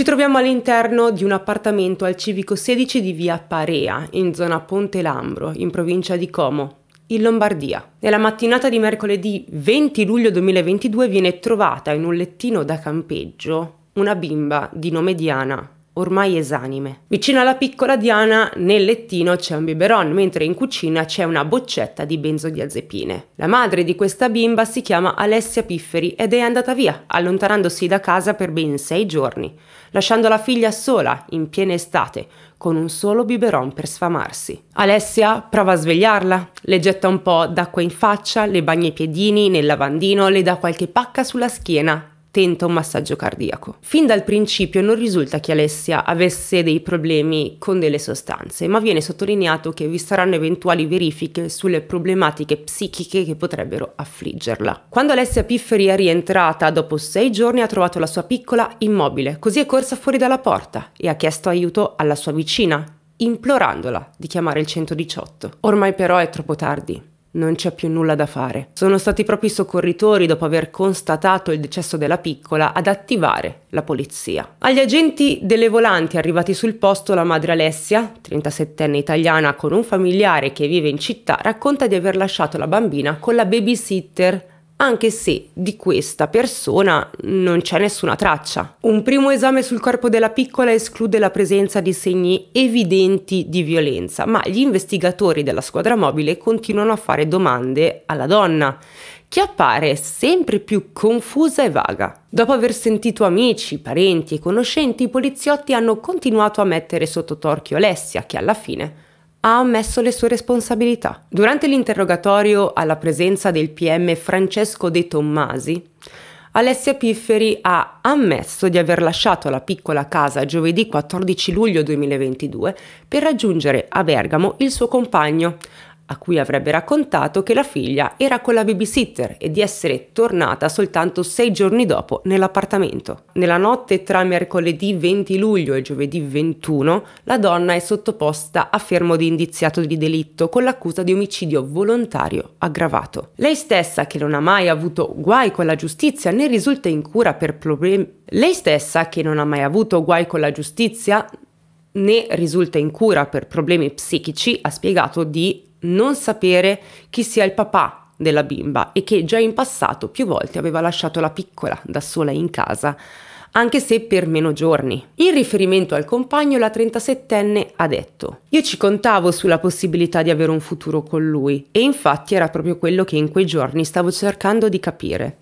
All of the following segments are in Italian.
Ci troviamo all'interno di un appartamento al civico 16 di via Parea, in zona Ponte Lambro, in provincia di Como, in Lombardia. Nella mattinata di mercoledì 20 luglio 2022 viene trovata in un lettino da campeggio una bimba di nome Diana, ormai esanime. Vicino alla piccola Diana nel lettino c'è un biberon, mentre in cucina c'è una boccetta di benzodiazepine. La madre di questa bimba si chiama Alessia Pifferi ed è andata via, allontanandosi da casa per ben sei giorni, lasciando la figlia sola in piena estate, con un solo biberon per sfamarsi. Alessia prova a svegliarla, le getta un po' d'acqua in faccia, le bagna i piedini nel lavandino, le dà qualche pacca sulla schiena tenta un massaggio cardiaco. Fin dal principio non risulta che Alessia avesse dei problemi con delle sostanze, ma viene sottolineato che vi saranno eventuali verifiche sulle problematiche psichiche che potrebbero affliggerla. Quando Alessia Pifferi è rientrata dopo sei giorni ha trovato la sua piccola immobile, così è corsa fuori dalla porta e ha chiesto aiuto alla sua vicina, implorandola di chiamare il 118. Ormai però è troppo tardi. Non c'è più nulla da fare. Sono stati proprio i soccorritori, dopo aver constatato il decesso della piccola, ad attivare la polizia. Agli agenti delle volanti arrivati sul posto, la madre Alessia, 37enne italiana, con un familiare che vive in città, racconta di aver lasciato la bambina con la babysitter anche se di questa persona non c'è nessuna traccia. Un primo esame sul corpo della piccola esclude la presenza di segni evidenti di violenza, ma gli investigatori della squadra mobile continuano a fare domande alla donna che appare sempre più confusa e vaga. Dopo aver sentito amici, parenti e conoscenti, i poliziotti hanno continuato a mettere sotto torchio Alessia, che alla fine ha ammesso le sue responsabilità. Durante l'interrogatorio alla presenza del PM Francesco De Tommasi, Alessia Pifferi ha ammesso di aver lasciato la piccola casa giovedì 14 luglio 2022 per raggiungere a Bergamo il suo compagno, a cui avrebbe raccontato che la figlia era con la babysitter e di essere tornata soltanto sei giorni dopo nell'appartamento. Nella notte tra mercoledì 20 luglio e giovedì 21 la donna è sottoposta a fermo di indiziato di delitto con l'accusa di omicidio volontario aggravato. Lei stessa, che non ha mai avuto guai con la giustizia né risulta in cura per problemi... Lei stessa, che non ha mai avuto guai con la giustizia né risulta in cura per problemi psichici, ha spiegato di non sapere chi sia il papà della bimba e che già in passato più volte aveva lasciato la piccola da sola in casa, anche se per meno giorni. In riferimento al compagno, la 37enne ha detto: Io ci contavo sulla possibilità di avere un futuro con lui, e infatti era proprio quello che in quei giorni stavo cercando di capire.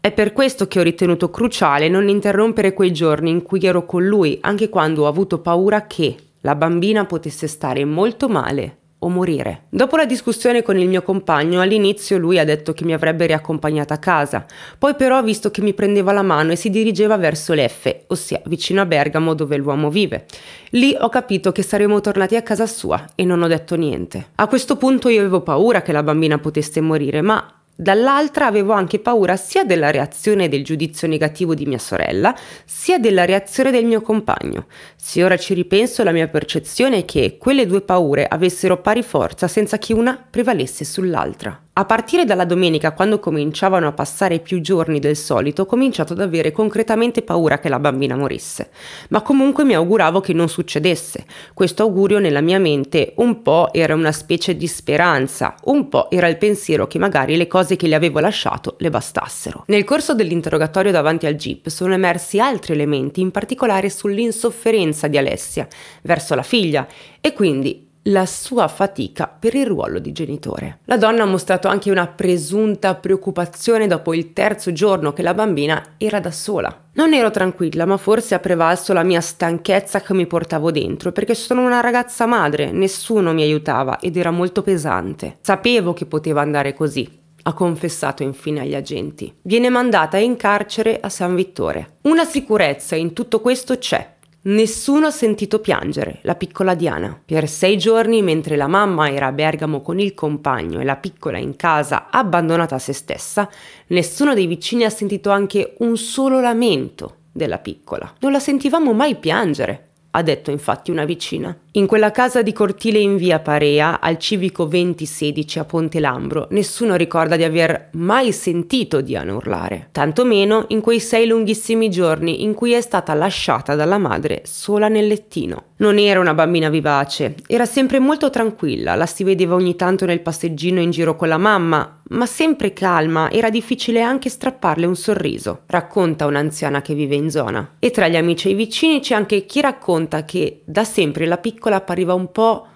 È per questo che ho ritenuto cruciale non interrompere quei giorni in cui ero con lui, anche quando ho avuto paura che la bambina potesse stare molto male o morire. Dopo la discussione con il mio compagno, all'inizio lui ha detto che mi avrebbe riaccompagnata a casa, poi però ha visto che mi prendeva la mano e si dirigeva verso l'Effe, ossia vicino a Bergamo dove l'uomo vive. Lì ho capito che saremmo tornati a casa sua e non ho detto niente. A questo punto io avevo paura che la bambina potesse morire, ma Dall'altra avevo anche paura sia della reazione del giudizio negativo di mia sorella, sia della reazione del mio compagno. Se ora ci ripenso, la mia percezione è che quelle due paure avessero pari forza senza che una prevalesse sull'altra. A partire dalla domenica, quando cominciavano a passare più giorni del solito, ho cominciato ad avere concretamente paura che la bambina morisse. Ma comunque mi auguravo che non succedesse. Questo augurio nella mia mente un po' era una specie di speranza, un po' era il pensiero che magari le cose che le avevo lasciato le bastassero. Nel corso dell'interrogatorio davanti al jeep sono emersi altri elementi, in particolare sull'insofferenza di Alessia verso la figlia, e quindi la sua fatica per il ruolo di genitore. La donna ha mostrato anche una presunta preoccupazione dopo il terzo giorno che la bambina era da sola. Non ero tranquilla, ma forse ha prevalso la mia stanchezza che mi portavo dentro, perché sono una ragazza madre, nessuno mi aiutava ed era molto pesante. Sapevo che poteva andare così, ha confessato infine agli agenti. Viene mandata in carcere a San Vittore. Una sicurezza in tutto questo c'è, Nessuno ha sentito piangere la piccola Diana. Per sei giorni, mentre la mamma era a Bergamo con il compagno e la piccola in casa abbandonata a se stessa, nessuno dei vicini ha sentito anche un solo lamento della piccola. Non la sentivamo mai piangere ha detto infatti una vicina. In quella casa di cortile in via Parea, al civico 2016 a Ponte Lambro, nessuno ricorda di aver mai sentito Diana urlare, tantomeno in quei sei lunghissimi giorni in cui è stata lasciata dalla madre sola nel lettino. Non era una bambina vivace, era sempre molto tranquilla, la si vedeva ogni tanto nel passeggino in giro con la mamma, ma sempre calma era difficile anche strapparle un sorriso, racconta un'anziana che vive in zona. E tra gli amici e i vicini c'è anche chi racconta racconta che da sempre la piccola appariva un po'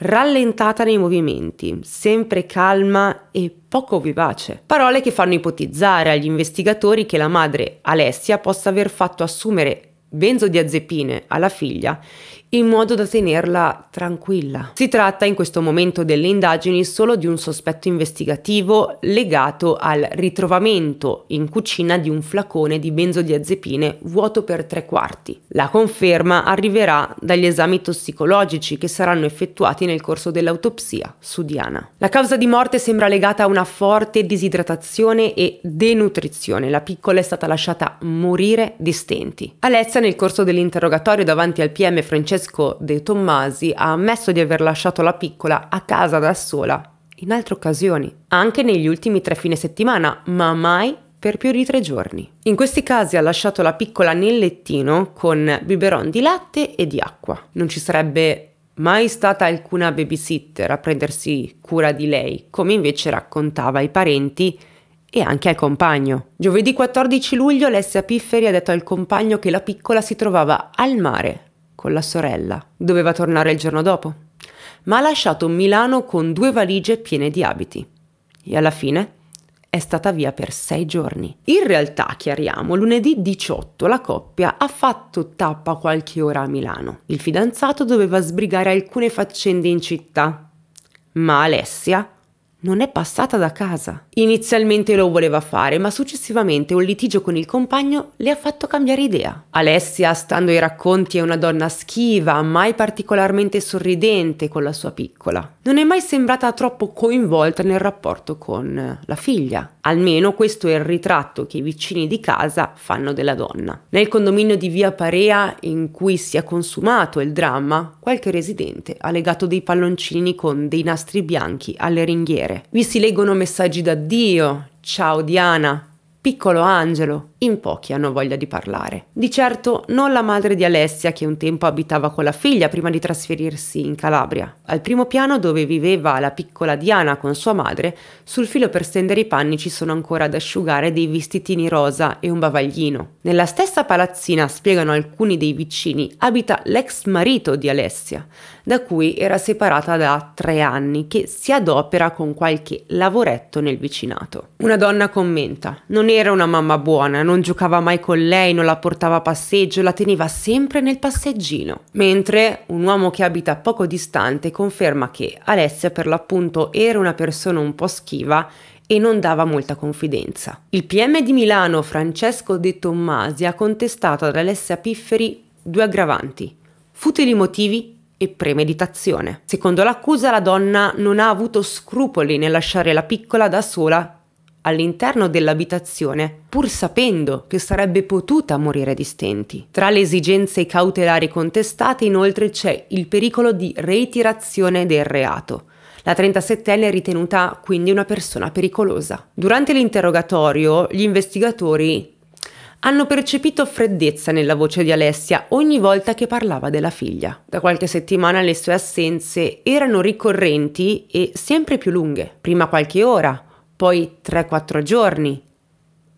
rallentata nei movimenti, sempre calma e poco vivace. Parole che fanno ipotizzare agli investigatori che la madre Alessia possa aver fatto assumere benzodiazepine alla figlia in modo da tenerla tranquilla. Si tratta in questo momento delle indagini solo di un sospetto investigativo legato al ritrovamento in cucina di un flacone di benzodiazepine vuoto per tre quarti. La conferma arriverà dagli esami tossicologici che saranno effettuati nel corso dell'autopsia su Diana. La causa di morte sembra legata a una forte disidratazione e denutrizione. La piccola è stata lasciata morire di stenti. Alessia nel corso dell'interrogatorio davanti al PM Francesco Francesco De Tommasi ha ammesso di aver lasciato la piccola a casa da sola in altre occasioni, anche negli ultimi tre fine settimana, ma mai per più di tre giorni. In questi casi ha lasciato la piccola nel lettino con biberon di latte e di acqua. Non ci sarebbe mai stata alcuna babysitter a prendersi cura di lei, come invece raccontava ai parenti e anche al compagno. Giovedì 14 luglio Alessia Pifferi ha detto al compagno che la piccola si trovava al mare con la sorella. Doveva tornare il giorno dopo. Ma ha lasciato Milano con due valigie piene di abiti. E alla fine è stata via per sei giorni. In realtà, chiariamo, lunedì 18 la coppia ha fatto tappa qualche ora a Milano. Il fidanzato doveva sbrigare alcune faccende in città, ma Alessia non è passata da casa. Inizialmente lo voleva fare, ma successivamente un litigio con il compagno le ha fatto cambiare idea. Alessia, stando ai racconti, è una donna schiva, mai particolarmente sorridente con la sua piccola. Non è mai sembrata troppo coinvolta nel rapporto con eh, la figlia. Almeno questo è il ritratto che i vicini di casa fanno della donna. Nel condominio di Via Parea, in cui si è consumato il dramma, qualche residente ha legato dei palloncini con dei nastri bianchi alle ringhiere piacere. Vi si leggono messaggi da Dio, ciao Diana, piccolo angelo, in pochi hanno voglia di parlare. Di certo non la madre di Alessia che un tempo abitava con la figlia prima di trasferirsi in Calabria, al primo piano dove viveva la piccola Diana con sua madre, sul filo per stendere i panni ci sono ancora ad asciugare dei vestitini rosa e un bavaglino. Nella stessa palazzina, spiegano alcuni dei vicini, abita l'ex marito di Alessia, da cui era separata da tre anni, che si adopera con qualche lavoretto nel vicinato. Una donna commenta: Non era una mamma buona, non giocava mai con lei, non la portava a passeggio, la teneva sempre nel passeggino. Mentre un uomo che abita poco distante conferma che Alessia per l'appunto era una persona un po' schiva e non dava molta confidenza. Il PM di Milano Francesco De Tommasi ha contestato ad Alessia Pifferi due aggravanti, futili motivi e premeditazione. Secondo l'accusa la donna non ha avuto scrupoli nel lasciare la piccola da sola all'interno dell'abitazione, pur sapendo che sarebbe potuta morire di stenti. Tra le esigenze cautelari contestate inoltre c'è il pericolo di reiterazione del reato. La 37enne è ritenuta quindi una persona pericolosa. Durante l'interrogatorio gli investigatori hanno percepito freddezza nella voce di Alessia ogni volta che parlava della figlia. Da qualche settimana le sue assenze erano ricorrenti e sempre più lunghe, prima qualche ora, poi 3-4 giorni.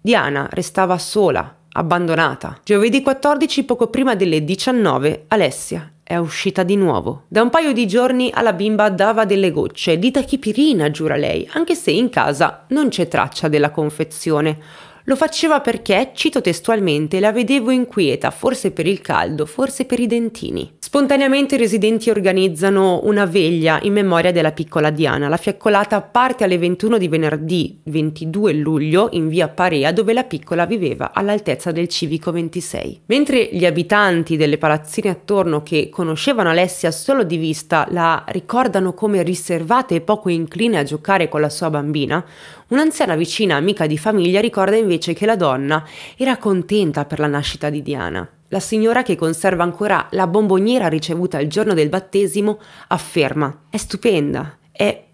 Diana restava sola, abbandonata. Giovedì 14, poco prima delle 19, Alessia è uscita di nuovo. Da un paio di giorni alla bimba dava delle gocce di tachipirina, giura lei, anche se in casa non c'è traccia della confezione. Lo faceva perché, cito testualmente, la vedevo inquieta, forse per il caldo, forse per i dentini. Spontaneamente i residenti organizzano una veglia in memoria della piccola Diana. La fiaccolata parte alle 21 di venerdì 22 luglio in via Parea dove la piccola viveva all'altezza del civico 26. Mentre gli abitanti delle palazzine attorno che conoscevano Alessia solo di vista la ricordano come riservata e poco incline a giocare con la sua bambina, un'anziana vicina amica di famiglia ricorda invece che la donna era contenta per la nascita di Diana. La signora che conserva ancora la bomboniera ricevuta il giorno del battesimo afferma: È stupenda, è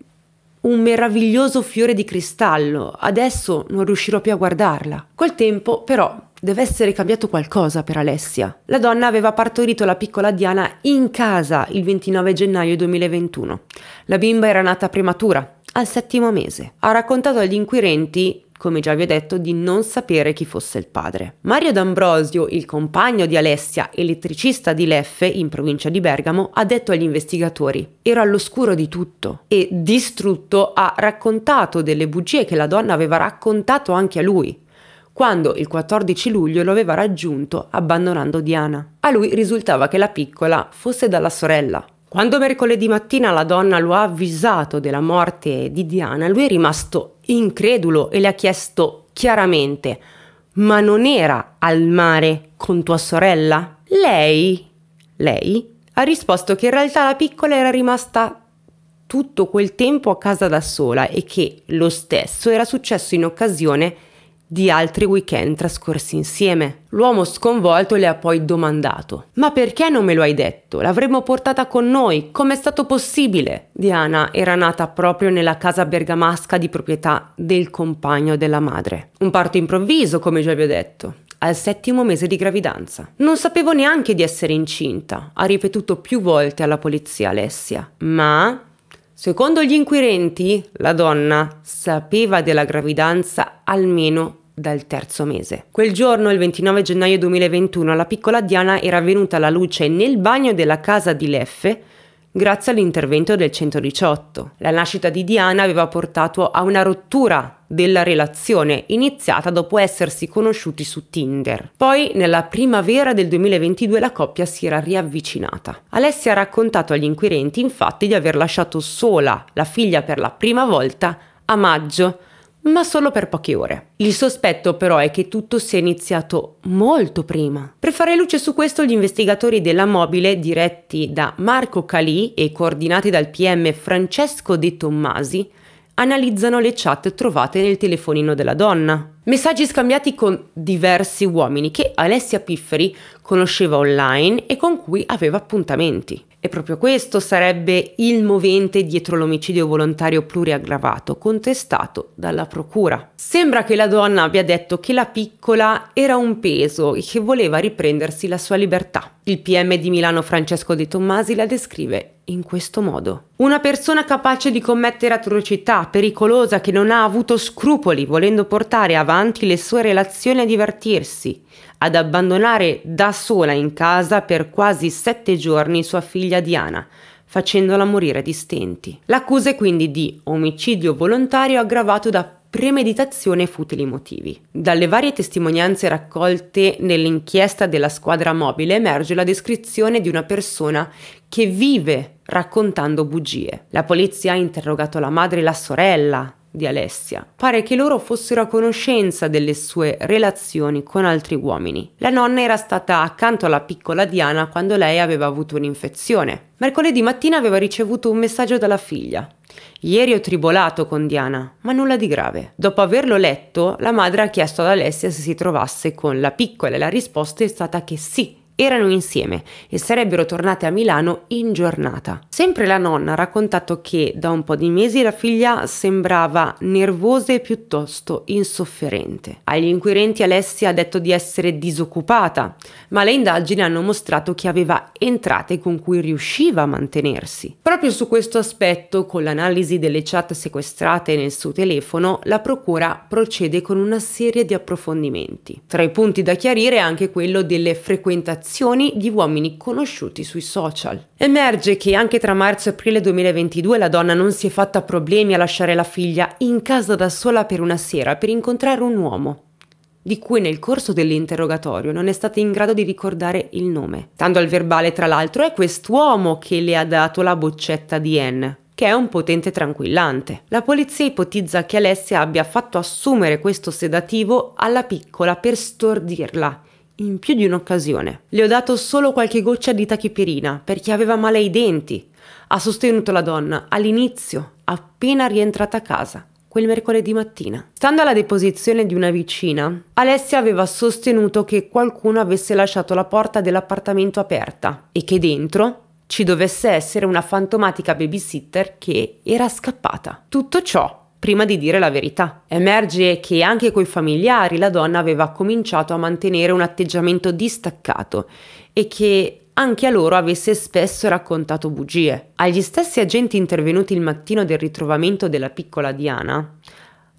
un meraviglioso fiore di cristallo, adesso non riuscirò più a guardarla. Col tempo, però, deve essere cambiato qualcosa per Alessia. La donna aveva partorito la piccola Diana in casa il 29 gennaio 2021. La bimba era nata prematura, al settimo mese. Ha raccontato agli inquirenti come già vi ho detto, di non sapere chi fosse il padre. Mario D'Ambrosio, il compagno di Alessia, elettricista di Leffe in provincia di Bergamo, ha detto agli investigatori: Ero all'oscuro di tutto e distrutto ha raccontato delle bugie che la donna aveva raccontato anche a lui quando il 14 luglio lo aveva raggiunto abbandonando Diana. A lui risultava che la piccola fosse dalla sorella, quando mercoledì mattina la donna lo ha avvisato della morte di Diana, lui è rimasto incredulo e le ha chiesto chiaramente: Ma non era al mare con tua sorella? Lei, lei ha risposto che in realtà la piccola era rimasta tutto quel tempo a casa da sola e che lo stesso era successo in occasione di di altri weekend trascorsi insieme. L'uomo sconvolto le ha poi domandato: Ma perché non me lo hai detto? L'avremmo portata con noi? Com'è stato possibile? Diana era nata proprio nella casa bergamasca di proprietà del compagno della madre. Un parto improvviso, come già vi ho detto al settimo mese di gravidanza. Non sapevo neanche di essere incinta, ha ripetuto più volte alla polizia Alessia, ma Secondo gli inquirenti, la donna sapeva della gravidanza almeno dal terzo mese. Quel giorno, il 29 gennaio 2021, la piccola Diana era venuta alla luce nel bagno della casa di Leffe grazie all'intervento del 118. La nascita di Diana aveva portato a una rottura della relazione iniziata dopo essersi conosciuti su Tinder. Poi, nella primavera del 2022, la coppia si era riavvicinata. Alessia ha raccontato agli inquirenti, infatti, di aver lasciato sola la figlia per la prima volta a maggio ma solo per poche ore. Il sospetto però è che tutto sia iniziato molto prima. Per fare luce su questo gli investigatori della mobile, diretti da Marco Calì e coordinati dal PM Francesco De Tommasi, analizzano le chat trovate nel telefonino della donna. Messaggi scambiati con diversi uomini che Alessia Pifferi conosceva online e con cui aveva appuntamenti. E proprio questo sarebbe il movente dietro l'omicidio volontario pluriaggravato, contestato dalla procura. Sembra che la donna abbia detto che la piccola era un peso e che voleva riprendersi la sua libertà. Il PM di Milano Francesco De Tommasi la descrive in questo modo. Una persona capace di commettere atrocità, pericolosa, che non ha avuto scrupoli, volendo portare avanti le sue relazioni a divertirsi, ad abbandonare da sola in casa per quasi sette giorni sua figlia Diana, facendola morire di stenti. L'accusa è quindi di omicidio volontario aggravato da premeditazione e futili motivi. Dalle varie testimonianze raccolte nell'inchiesta della squadra mobile emerge la descrizione di una persona che vive raccontando bugie. La polizia ha interrogato la madre e la sorella di Alessia. Pare che loro fossero a conoscenza delle sue relazioni con altri uomini. La nonna era stata accanto alla piccola Diana quando lei aveva avuto un'infezione. Mercoledì mattina aveva ricevuto un messaggio dalla figlia Ieri ho tribolato con Diana, ma nulla di grave. Dopo averlo letto, la madre ha chiesto ad Alessia se si trovasse con la piccola e la risposta è stata che sì erano insieme e sarebbero tornate a Milano in giornata. Sempre la nonna ha raccontato che da un po' di mesi la figlia sembrava nervosa e piuttosto insofferente. Agli inquirenti Alessia ha detto di essere disoccupata, ma le indagini hanno mostrato che aveva entrate con cui riusciva a mantenersi. Proprio su questo aspetto, con l'analisi delle chat sequestrate nel suo telefono, la procura procede con una serie di approfondimenti. Tra i punti da chiarire è anche quello delle frequentazioni pubblicazioni di uomini conosciuti sui social. Emerge che anche tra marzo e aprile 2022 la donna non si è fatta problemi a lasciare la figlia in casa da sola per una sera per incontrare un uomo di cui nel corso dell'interrogatorio non è stata in grado di ricordare il nome. Stando al verbale, tra l'altro, è quest'uomo che le ha dato la boccetta di Anne, che è un potente tranquillante. La polizia ipotizza che Alessia abbia fatto assumere questo sedativo alla piccola per stordirla in più di un'occasione. Le ho dato solo qualche goccia di tachipirina perché aveva male ai denti, ha sostenuto la donna all'inizio, appena rientrata a casa, quel mercoledì mattina. Stando alla deposizione di una vicina, Alessia aveva sostenuto che qualcuno avesse lasciato la porta dell'appartamento aperta e che dentro ci dovesse essere una fantomatica babysitter che era scappata. Tutto ciò prima di dire la verità. Emerge che anche coi familiari la donna aveva cominciato a mantenere un atteggiamento distaccato e che anche a loro avesse spesso raccontato bugie. Agli stessi agenti intervenuti il mattino del ritrovamento della piccola Diana,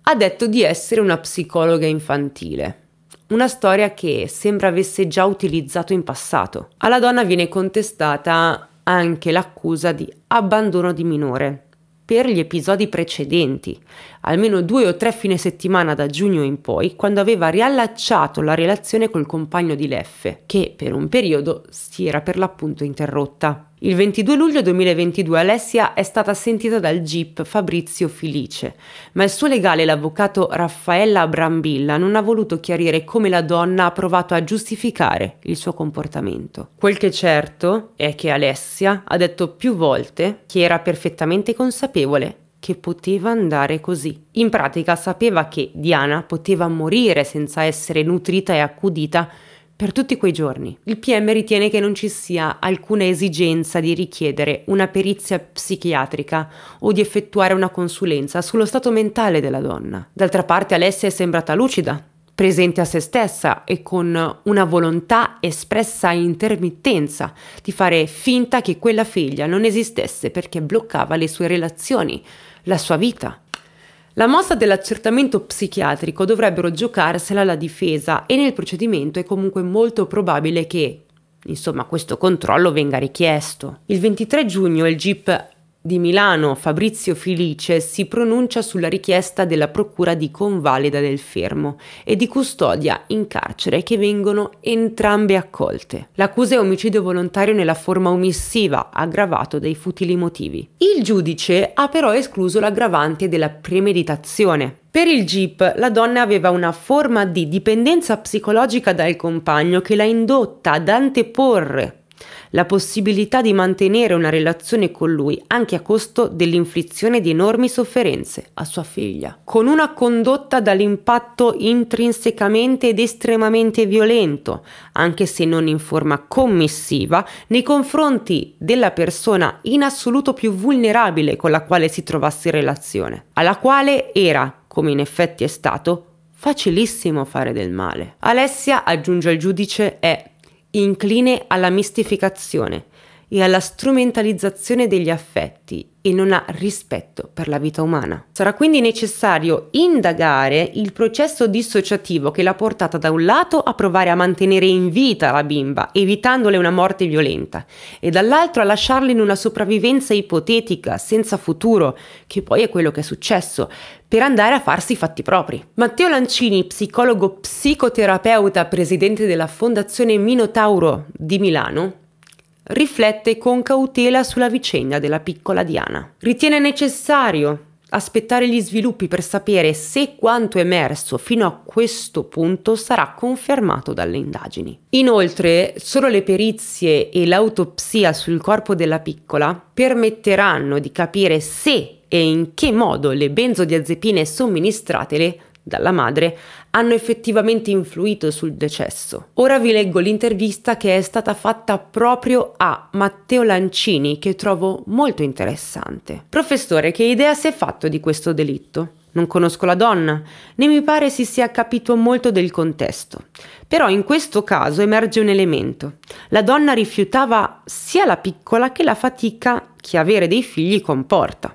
ha detto di essere una psicologa infantile. Una storia che sembra avesse già utilizzato in passato. Alla donna viene contestata anche l'accusa di abbandono di minore, per gli episodi precedenti, almeno due o tre fine settimana da giugno in poi, quando aveva riallacciato la relazione col compagno di Leffe, che per un periodo si era per l'appunto interrotta. Il 22 luglio 2022 Alessia è stata sentita dal GIP Fabrizio Felice, ma il suo legale, l'avvocato Raffaella Brambilla, non ha voluto chiarire come la donna ha provato a giustificare il suo comportamento. Quel che è certo è che Alessia ha detto più volte che era perfettamente consapevole che poteva andare così. In pratica sapeva che Diana poteva morire senza essere nutrita e accudita per tutti quei giorni. Il PM ritiene che non ci sia alcuna esigenza di richiedere una perizia psichiatrica o di effettuare una consulenza sullo stato mentale della donna. D'altra parte Alessia è sembrata lucida, presente a se stessa e con una volontà espressa a intermittenza di fare finta che quella figlia non esistesse perché bloccava le sue relazioni, la sua vita. La mossa dell'accertamento psichiatrico dovrebbero giocarsela la difesa e nel procedimento è comunque molto probabile che, insomma, questo controllo venga richiesto. Il 23 giugno il GIP di Milano Fabrizio Felice si pronuncia sulla richiesta della Procura di Convalida del Fermo e di custodia in carcere che vengono entrambe accolte. L'accusa è omicidio volontario nella forma omissiva, aggravato dai futili motivi. Il giudice ha però escluso l'aggravante della premeditazione. Per il GIP la donna aveva una forma di dipendenza psicologica dal compagno che l'ha indotta ad anteporre la possibilità di mantenere una relazione con lui anche a costo dell'inflizione di enormi sofferenze a sua figlia. Con una condotta dall'impatto intrinsecamente ed estremamente violento, anche se non in forma commissiva, nei confronti della persona in assoluto più vulnerabile con la quale si trovasse in relazione, alla quale era, come in effetti è stato, facilissimo fare del male. Alessia, aggiunge il giudice, è incline alla mistificazione e alla strumentalizzazione degli affetti e non ha rispetto per la vita umana. Sarà quindi necessario indagare il processo dissociativo che l'ha portata da un lato a provare a mantenere in vita la bimba, evitandole una morte violenta, e dall'altro a lasciarla in una sopravvivenza ipotetica, senza futuro, che poi è quello che è successo, per andare a farsi i fatti propri. Matteo Lancini, psicologo psicoterapeuta presidente della Fondazione Minotauro di Milano, riflette con cautela sulla vicenda della piccola Diana. Ritiene necessario aspettare gli sviluppi per sapere se quanto emerso fino a questo punto sarà confermato dalle indagini. Inoltre, solo le perizie e l'autopsia sul corpo della piccola permetteranno di capire se e in che modo le benzodiazepine somministratele dalla madre hanno effettivamente influito sul decesso. Ora vi leggo l'intervista che è stata fatta proprio a Matteo Lancini che trovo molto interessante. Professore, che idea si è fatto di questo delitto? Non conosco la donna, né mi pare si sia capito molto del contesto. Però in questo caso emerge un elemento. La donna rifiutava sia la piccola che la fatica che avere dei figli comporta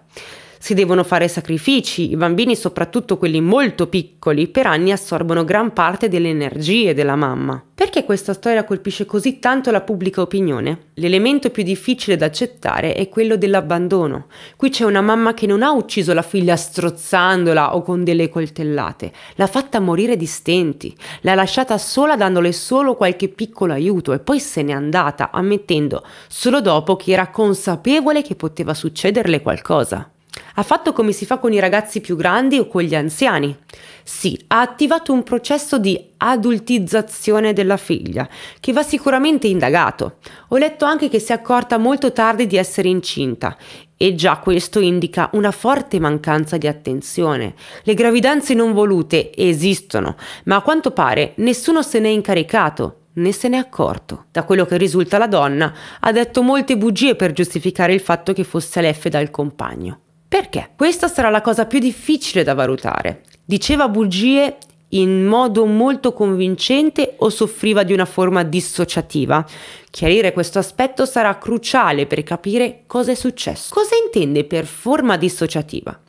si devono fare sacrifici, i bambini, soprattutto quelli molto piccoli, per anni assorbono gran parte delle energie della mamma. Perché questa storia colpisce così tanto la pubblica opinione? L'elemento più difficile da accettare è quello dell'abbandono. Qui c'è una mamma che non ha ucciso la figlia strozzandola o con delle coltellate, l'ha fatta morire di stenti, l'ha lasciata sola dandole solo qualche piccolo aiuto e poi se n'è andata, ammettendo solo dopo che era consapevole che poteva succederle qualcosa. Ha fatto come si fa con i ragazzi più grandi o con gli anziani. Sì, ha attivato un processo di adultizzazione della figlia, che va sicuramente indagato. Ho letto anche che si è accorta molto tardi di essere incinta e già questo indica una forte mancanza di attenzione. Le gravidanze non volute esistono, ma a quanto pare nessuno se ne è incaricato né se n'è accorto. Da quello che risulta la donna ha detto molte bugie per giustificare il fatto che fosse Aleffe dal compagno. Perché? Questa sarà la cosa più difficile da valutare. Diceva bugie in modo molto convincente o soffriva di una forma dissociativa? Chiarire questo aspetto sarà cruciale per capire cosa è successo. Cosa intende per forma dissociativa?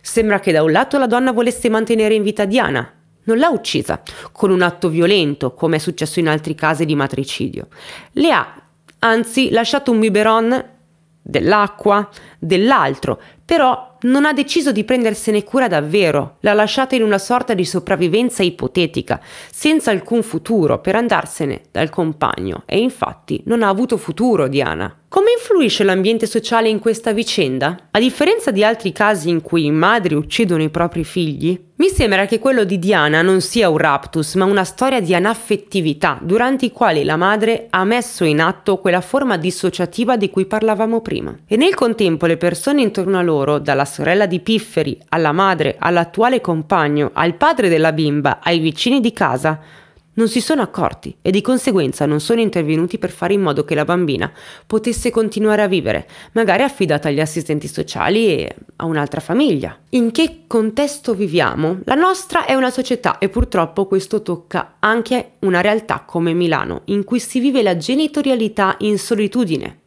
Sembra che da un lato la donna volesse mantenere in vita Diana, non l'ha uccisa con un atto violento, come è successo in altri casi di matricidio. Le ha, anzi, lasciato un biberon dell'acqua, dell'altro, però non ha deciso di prendersene cura davvero, l'ha lasciata in una sorta di sopravvivenza ipotetica, senza alcun futuro per andarsene dal compagno e infatti non ha avuto futuro Diana. Come influisce l'ambiente sociale in questa vicenda? A differenza di altri casi in cui madri uccidono i propri figli, mi sembra che quello di Diana non sia un raptus, ma una storia di anaffettività, durante i quali la madre ha messo in atto quella forma dissociativa di cui parlavamo prima. E nel contempo le persone intorno a loro, dalla sorella di Pifferi, alla madre, all'attuale compagno, al padre della bimba, ai vicini di casa, non si sono accorti e di conseguenza non sono intervenuti per fare in modo che la bambina potesse continuare a vivere, magari affidata agli assistenti sociali e a un'altra famiglia. In che contesto viviamo? La nostra è una società e purtroppo questo tocca anche una realtà come Milano, in cui si vive la genitorialità in solitudine.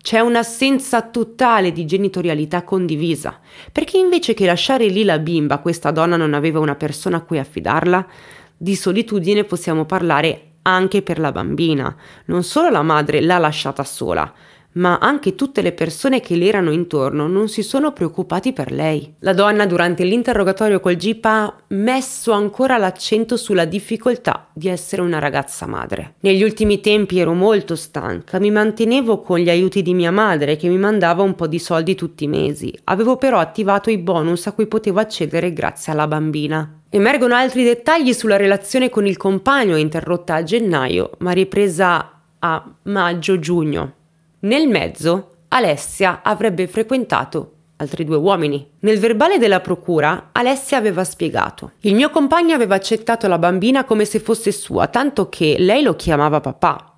C'è un'assenza totale di genitorialità condivisa, perché invece che lasciare lì la bimba, questa donna non aveva una persona a cui affidarla? di solitudine possiamo parlare anche per la bambina. Non solo la madre l'ha lasciata sola, ma anche tutte le persone che le erano intorno non si sono preoccupati per lei. La donna durante l'interrogatorio col GIP ha messo ancora l'accento sulla difficoltà di essere una ragazza madre. Negli ultimi tempi ero molto stanca, mi mantenevo con gli aiuti di mia madre che mi mandava un po' di soldi tutti i mesi. Avevo però attivato i bonus a cui potevo accedere grazie alla bambina. Emergono altri dettagli sulla relazione con il compagno interrotta a gennaio, ma ripresa a maggio-giugno. Nel mezzo, Alessia avrebbe frequentato altri due uomini. Nel verbale della procura, Alessia aveva spiegato: Il mio compagno aveva accettato la bambina come se fosse sua, tanto che lei lo chiamava papà.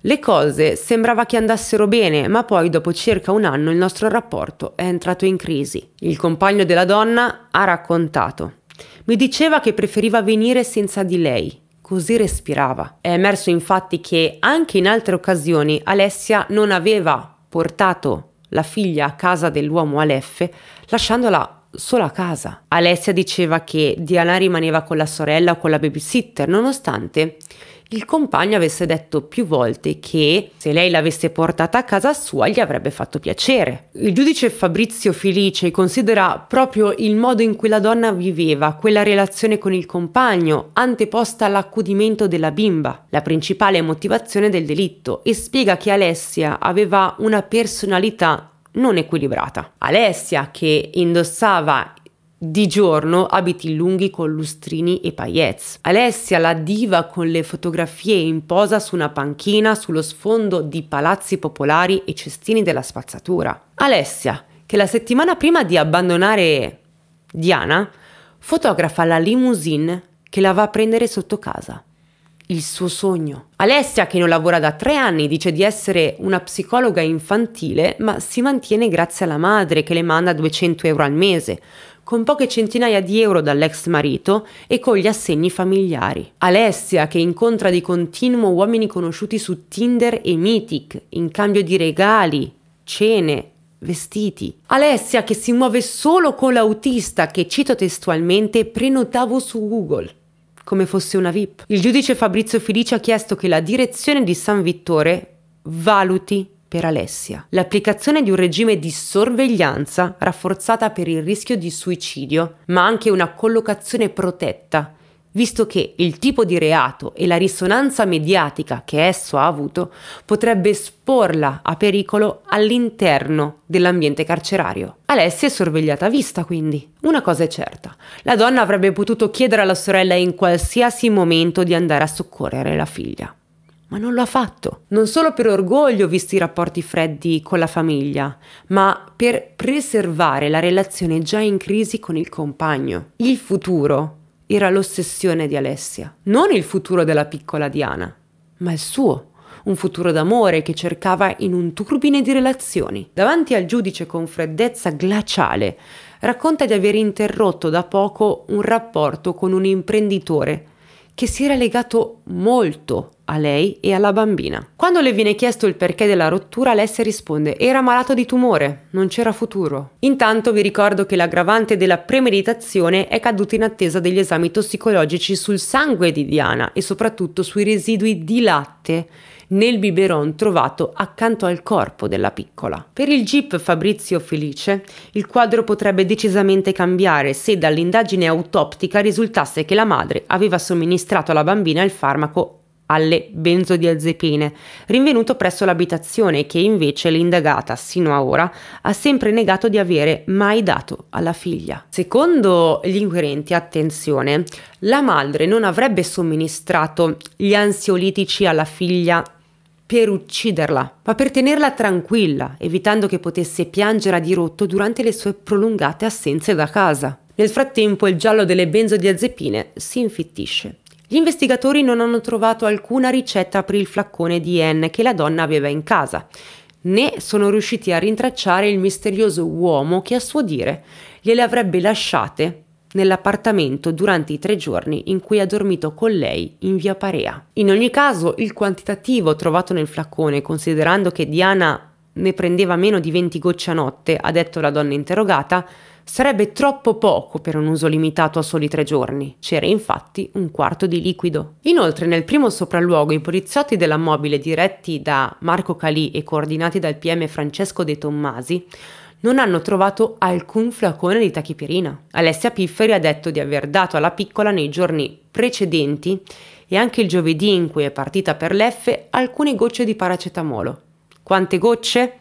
Le cose sembrava che andassero bene, ma poi dopo circa un anno il nostro rapporto è entrato in crisi. Il compagno della donna ha raccontato. Mi diceva che preferiva venire senza di lei, così respirava. È emerso infatti che anche in altre occasioni Alessia non aveva portato la figlia a casa dell'uomo Aleffe, lasciandola sola a casa. Alessia diceva che Diana rimaneva con la sorella o con la babysitter, nonostante il compagno avesse detto più volte che se lei l'avesse portata a casa sua gli avrebbe fatto piacere. Il giudice Fabrizio Felice considera proprio il modo in cui la donna viveva quella relazione con il compagno, anteposta all'accudimento della bimba, la principale motivazione del delitto, e spiega che Alessia aveva una personalità non equilibrata. Alessia, che indossava di giorno abiti lunghi con lustrini e paillets. Alessia, la diva con le fotografie in posa su una panchina sullo sfondo di palazzi popolari e cestini della spazzatura. Alessia, che la settimana prima di abbandonare Diana, fotografa la limousine che la va a prendere sotto casa. Il suo sogno. Alessia, che non lavora da tre anni, dice di essere una psicologa infantile, ma si mantiene grazie alla madre che le manda 200 euro al mese con poche centinaia di euro dall'ex marito e con gli assegni familiari. Alessia, che incontra di continuo uomini conosciuti su Tinder e Mythic, in cambio di regali, cene, vestiti. Alessia che si muove solo con l'autista che, cito testualmente, prenotavo su Google come fosse una VIP. Il giudice Fabrizio Felice ha chiesto che la direzione di San Vittore valuti per Alessia. L'applicazione di un regime di sorveglianza rafforzata per il rischio di suicidio, ma anche una collocazione protetta, visto che il tipo di reato e la risonanza mediatica che esso ha avuto potrebbe esporla a pericolo all'interno dell'ambiente carcerario. Alessia è sorvegliata a vista, quindi. Una cosa è certa, la donna avrebbe potuto chiedere alla sorella in qualsiasi momento di andare a soccorrere la figlia ma non lo ha fatto. Non solo per orgoglio, visti i rapporti freddi con la famiglia, ma per preservare la relazione già in crisi con il compagno. Il futuro era l'ossessione di Alessia, non il futuro della piccola Diana, ma il suo. Un futuro d'amore che cercava in un turbine di relazioni. Davanti al giudice con freddezza glaciale, racconta di aver interrotto da poco un rapporto con un imprenditore che si era legato molto a lei e alla bambina. Quando le viene chiesto il perché della rottura, Alessia risponde era malato di tumore, non c'era futuro. Intanto vi ricordo che l'aggravante della premeditazione è caduta in attesa degli esami tossicologici sul sangue di Diana e soprattutto sui residui di latte nel biberon trovato accanto al corpo della piccola. Per il GIP Fabrizio Felice, il quadro potrebbe decisamente cambiare se dall'indagine autoptica risultasse che la madre aveva somministrato alla bambina il farmaco alle benzodiazepine, rinvenuto presso l'abitazione che invece l'indagata, sino a ora, ha sempre negato di avere mai dato alla figlia. Secondo gli inquirenti, attenzione, la madre non avrebbe somministrato gli ansiolitici alla figlia per ucciderla, ma per tenerla tranquilla, evitando che potesse piangere a dirotto durante le sue prolungate assenze da casa. Nel frattempo il giallo delle benzodiazepine si infittisce. Gli investigatori non hanno trovato alcuna ricetta per il flaccone di Anne che la donna aveva in casa, né sono riusciti a rintracciare il misterioso uomo che a suo dire gliele avrebbe lasciate nell'appartamento durante i tre giorni in cui ha dormito con lei in via Parea. In ogni caso, il quantitativo trovato nel flaccone, considerando che Diana ne prendeva meno di 20 gocce a notte, ha detto la donna interrogata, Sarebbe troppo poco per un uso limitato a soli tre giorni, c'era infatti un quarto di liquido. Inoltre nel primo sopralluogo i poliziotti della mobile diretti da Marco Calì e coordinati dal PM Francesco De Tommasi non hanno trovato alcun flacone di tachipirina. Alessia Pifferi ha detto di aver dato alla piccola nei giorni precedenti e anche il giovedì in cui è partita per l'F alcune gocce di paracetamolo. Quante gocce?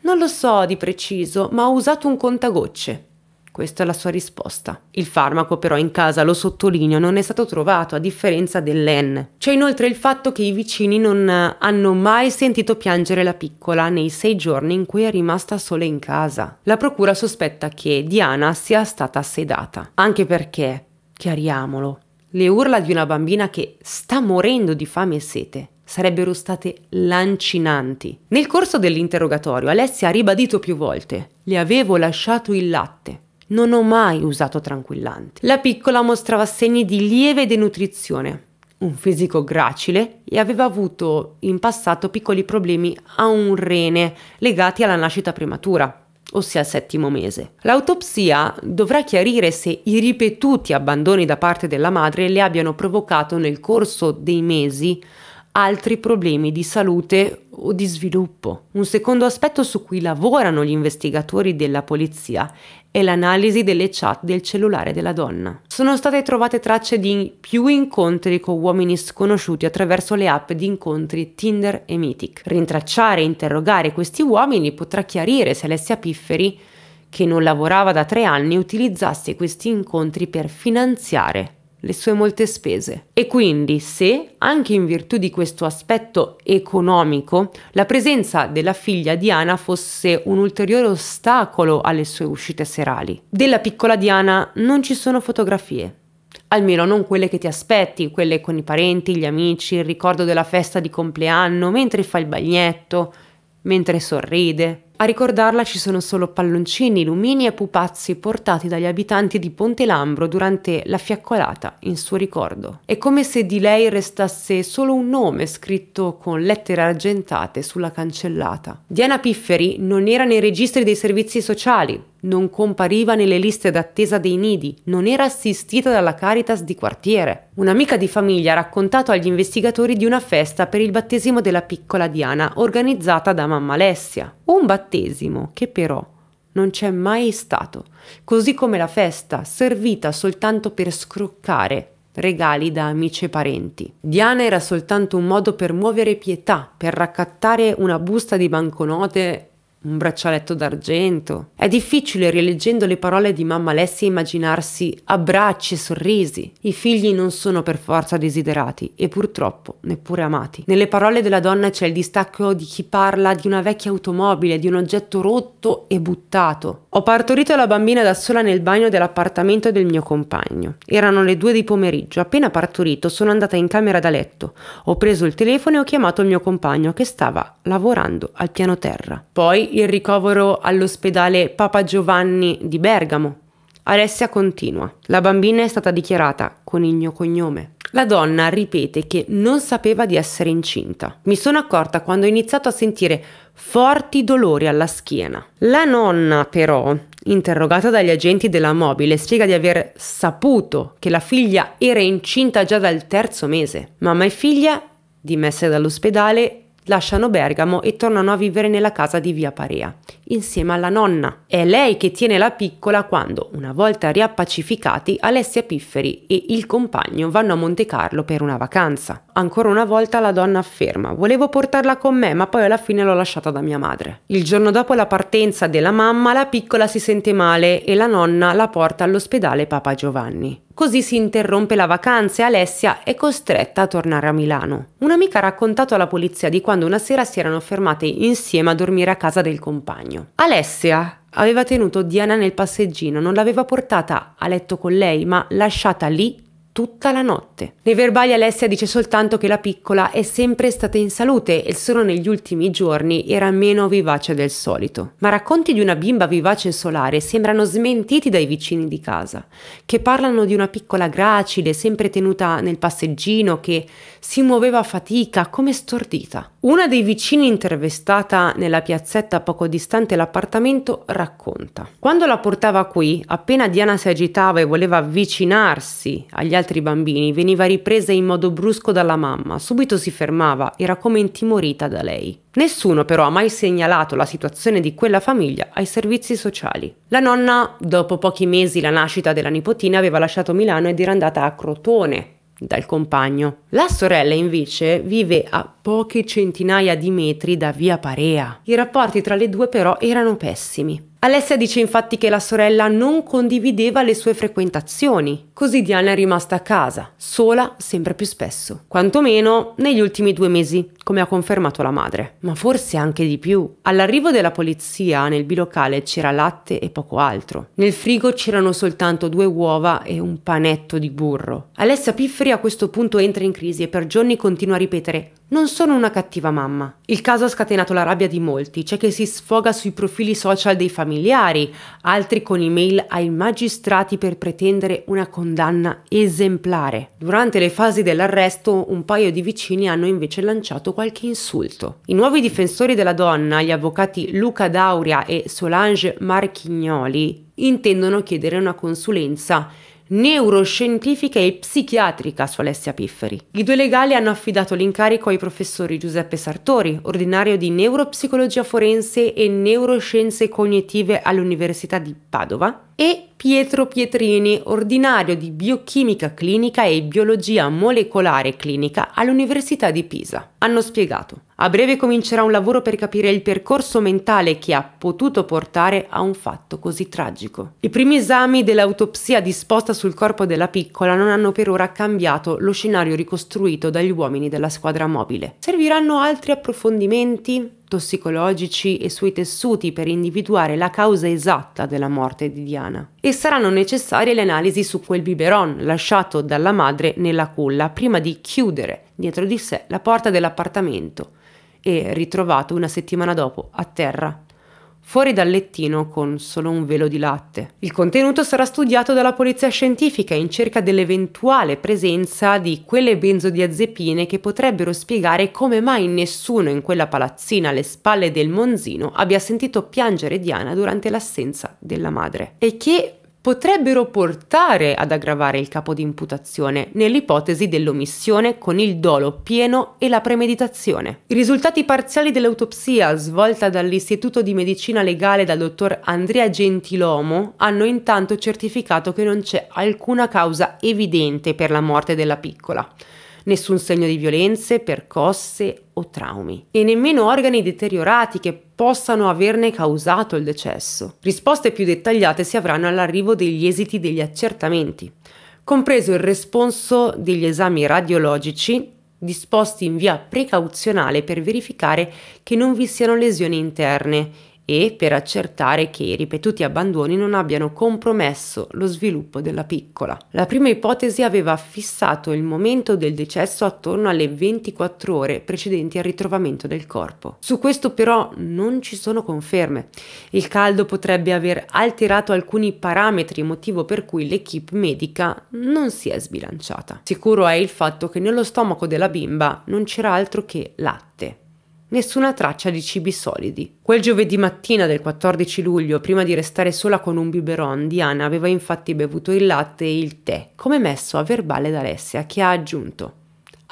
Non lo so di preciso, ma ho usato un contagocce. Questa è la sua risposta. Il farmaco però in casa, lo sottolineo, non è stato trovato a differenza dell'N. C'è inoltre il fatto che i vicini non eh, hanno mai sentito piangere la piccola nei sei giorni in cui è rimasta sola in casa. La procura sospetta che Diana sia stata sedata, anche perché, chiariamolo, le urla di una bambina che sta morendo di fame e sete sarebbero state lancinanti. Nel corso dell'interrogatorio Alessia ha ribadito più volte, le avevo lasciato il latte, non ho mai usato tranquillanti. La piccola mostrava segni di lieve denutrizione, un fisico gracile e aveva avuto in passato piccoli problemi a un rene legati alla nascita prematura, ossia al settimo mese. L'autopsia dovrà chiarire se i ripetuti abbandoni da parte della madre le abbiano provocato nel corso dei mesi altri problemi di salute o di sviluppo. Un secondo aspetto su cui lavorano gli investigatori della polizia è l'analisi delle chat del cellulare della donna. Sono state trovate tracce di più incontri con uomini sconosciuti attraverso le app di incontri Tinder e Mythic. Rintracciare e interrogare questi uomini potrà chiarire se Alessia Pifferi, che non lavorava da tre anni, utilizzasse questi incontri per finanziare le sue molte spese. E quindi se, anche in virtù di questo aspetto economico, la presenza della figlia Diana fosse un ulteriore ostacolo alle sue uscite serali. Della piccola Diana non ci sono fotografie. Almeno non quelle che ti aspetti, quelle con i parenti, gli amici, il ricordo della festa di compleanno, mentre fa il bagnetto, mentre sorride. A ricordarla ci sono solo palloncini, lumini e pupazzi portati dagli abitanti di Ponte Lambro durante la fiaccolata in suo ricordo. È come se di lei restasse solo un nome scritto con lettere argentate sulla cancellata. Diana Pifferi non era nei registri dei servizi sociali, non compariva nelle liste d'attesa dei nidi, non era assistita dalla Caritas di quartiere. Un'amica di famiglia ha raccontato agli investigatori di una festa per il battesimo della piccola Diana organizzata da mamma Alessia. Un battesimo che però non c'è mai stato, così come la festa servita soltanto per scroccare regali da amici e parenti. Diana era soltanto un modo per muovere pietà, per raccattare una busta di banconote un braccialetto d'argento. È difficile, rileggendo le parole di mamma Alessia, immaginarsi abbracci e sorrisi. I figli non sono per forza desiderati e purtroppo neppure amati. Nelle parole della donna c'è il distacco di chi parla di una vecchia automobile, di un oggetto rotto e buttato, ho partorito la bambina da sola nel bagno dell'appartamento del mio compagno. Erano le due di pomeriggio. Appena partorito sono andata in camera da letto. Ho preso il telefono e ho chiamato il mio compagno che stava lavorando al piano terra. Poi il ricovero all'ospedale Papa Giovanni di Bergamo. Alessia continua. La bambina è stata dichiarata con il mio cognome. La donna ripete che non sapeva di essere incinta. Mi sono accorta quando ho iniziato a sentire forti dolori alla schiena. La nonna però, interrogata dagli agenti della mobile, spiega di aver saputo che la figlia era incinta già dal terzo mese. Mamma e figlia dimesse dall'ospedale lasciano Bergamo e tornano a vivere nella casa di via Parea, insieme alla nonna. È lei che tiene la piccola quando, una volta riappacificati, Alessia Pifferi e il compagno vanno a Monte Carlo per una vacanza. Ancora una volta la donna afferma: Volevo portarla con me, ma poi alla fine l'ho lasciata da mia madre. Il giorno dopo la partenza della mamma, la piccola si sente male e la nonna la porta all'ospedale Papa Giovanni. Così si interrompe la vacanza e Alessia è costretta a tornare a Milano. Un'amica ha raccontato alla polizia di quando una sera si erano fermate insieme a dormire a casa del compagno. Alessia aveva tenuto Diana nel passeggino, non l'aveva portata a letto con lei, ma lasciata lì tutta la notte. Nei verbali Alessia dice soltanto che la piccola è sempre stata in salute e solo negli ultimi giorni era meno vivace del solito. Ma racconti di una bimba vivace e solare sembrano smentiti dai vicini di casa, che parlano di una piccola gracile sempre tenuta nel passeggino che si muoveva a fatica come stordita. Una dei vicini intervistata nella piazzetta poco distante l'appartamento racconta. Quando la portava qui, appena Diana si agitava e voleva avvicinarsi agli altri altri bambini, veniva ripresa in modo brusco dalla mamma, subito si fermava, era come intimorita da lei. Nessuno però ha mai segnalato la situazione di quella famiglia ai servizi sociali. La nonna, dopo pochi mesi la nascita della nipotina, aveva lasciato Milano ed era andata a Crotone dal compagno. La sorella invece vive a poche centinaia di metri da via Parea. I rapporti tra le due però erano pessimi. Alessia dice infatti che la sorella non condivideva le sue frequentazioni, così Diana è rimasta a casa, sola sempre più spesso, quantomeno negli ultimi due mesi, come ha confermato la madre, ma forse anche di più. All'arrivo della polizia nel bilocale c'era latte e poco altro. Nel frigo c'erano soltanto due uova e un panetto di burro. Alessia Pifferi a questo punto entra in crisi e per giorni continua a ripetere non sono una cattiva mamma. Il caso ha scatenato la rabbia di molti. C'è chi si sfoga sui profili social dei familiari, altri con email ai magistrati per pretendere una condanna esemplare. Durante le fasi dell'arresto, un paio di vicini hanno invece lanciato qualche insulto. I nuovi difensori della donna, gli avvocati Luca Dauria e Solange Marchignoli, intendono chiedere una consulenza neuroscientifica e psichiatrica su Alessia Pifferi. I due legali hanno affidato l'incarico ai professori Giuseppe Sartori, ordinario di neuropsicologia forense e neuroscienze cognitive all'Università di Padova, e Pietro Pietrini, ordinario di biochimica clinica e biologia molecolare clinica all'Università di Pisa. Hanno spiegato, a breve comincerà un lavoro per capire il percorso mentale che ha potuto portare a un fatto così tragico. I primi esami dell'autopsia disposta sul corpo della piccola non hanno per ora cambiato lo scenario ricostruito dagli uomini della squadra mobile. Serviranno altri approfondimenti? tossicologici e sui tessuti per individuare la causa esatta della morte di Diana. E saranno necessarie le analisi su quel biberon lasciato dalla madre nella culla prima di chiudere dietro di sé la porta dell'appartamento e ritrovato una settimana dopo a terra fuori dal lettino con solo un velo di latte. Il contenuto sarà studiato dalla polizia scientifica in cerca dell'eventuale presenza di quelle benzodiazepine che potrebbero spiegare come mai nessuno in quella palazzina alle spalle del Monzino abbia sentito piangere Diana durante l'assenza della madre e che potrebbero portare ad aggravare il capo di imputazione nell'ipotesi dell'omissione con il dolo pieno e la premeditazione. I risultati parziali dell'autopsia svolta dall'Istituto di Medicina Legale dal dottor Andrea Gentilomo hanno intanto certificato che non c'è alcuna causa evidente per la morte della piccola nessun segno di violenze, percosse o traumi e nemmeno organi deteriorati che possano averne causato il decesso. Risposte più dettagliate si avranno all'arrivo degli esiti degli accertamenti, compreso il responso degli esami radiologici disposti in via precauzionale per verificare che non vi siano lesioni interne e per accertare che i ripetuti abbandoni non abbiano compromesso lo sviluppo della piccola. La prima ipotesi aveva fissato il momento del decesso attorno alle 24 ore precedenti al ritrovamento del corpo. Su questo però non ci sono conferme. Il caldo potrebbe aver alterato alcuni parametri, motivo per cui l'equipe medica non si è sbilanciata. Sicuro è il fatto che nello stomaco della bimba non c'era altro che latte nessuna traccia di cibi solidi. Quel giovedì mattina del 14 luglio, prima di restare sola con un biberon, Diana aveva infatti bevuto il latte e il tè, come messo a verbale da Alessia, che ha aggiunto.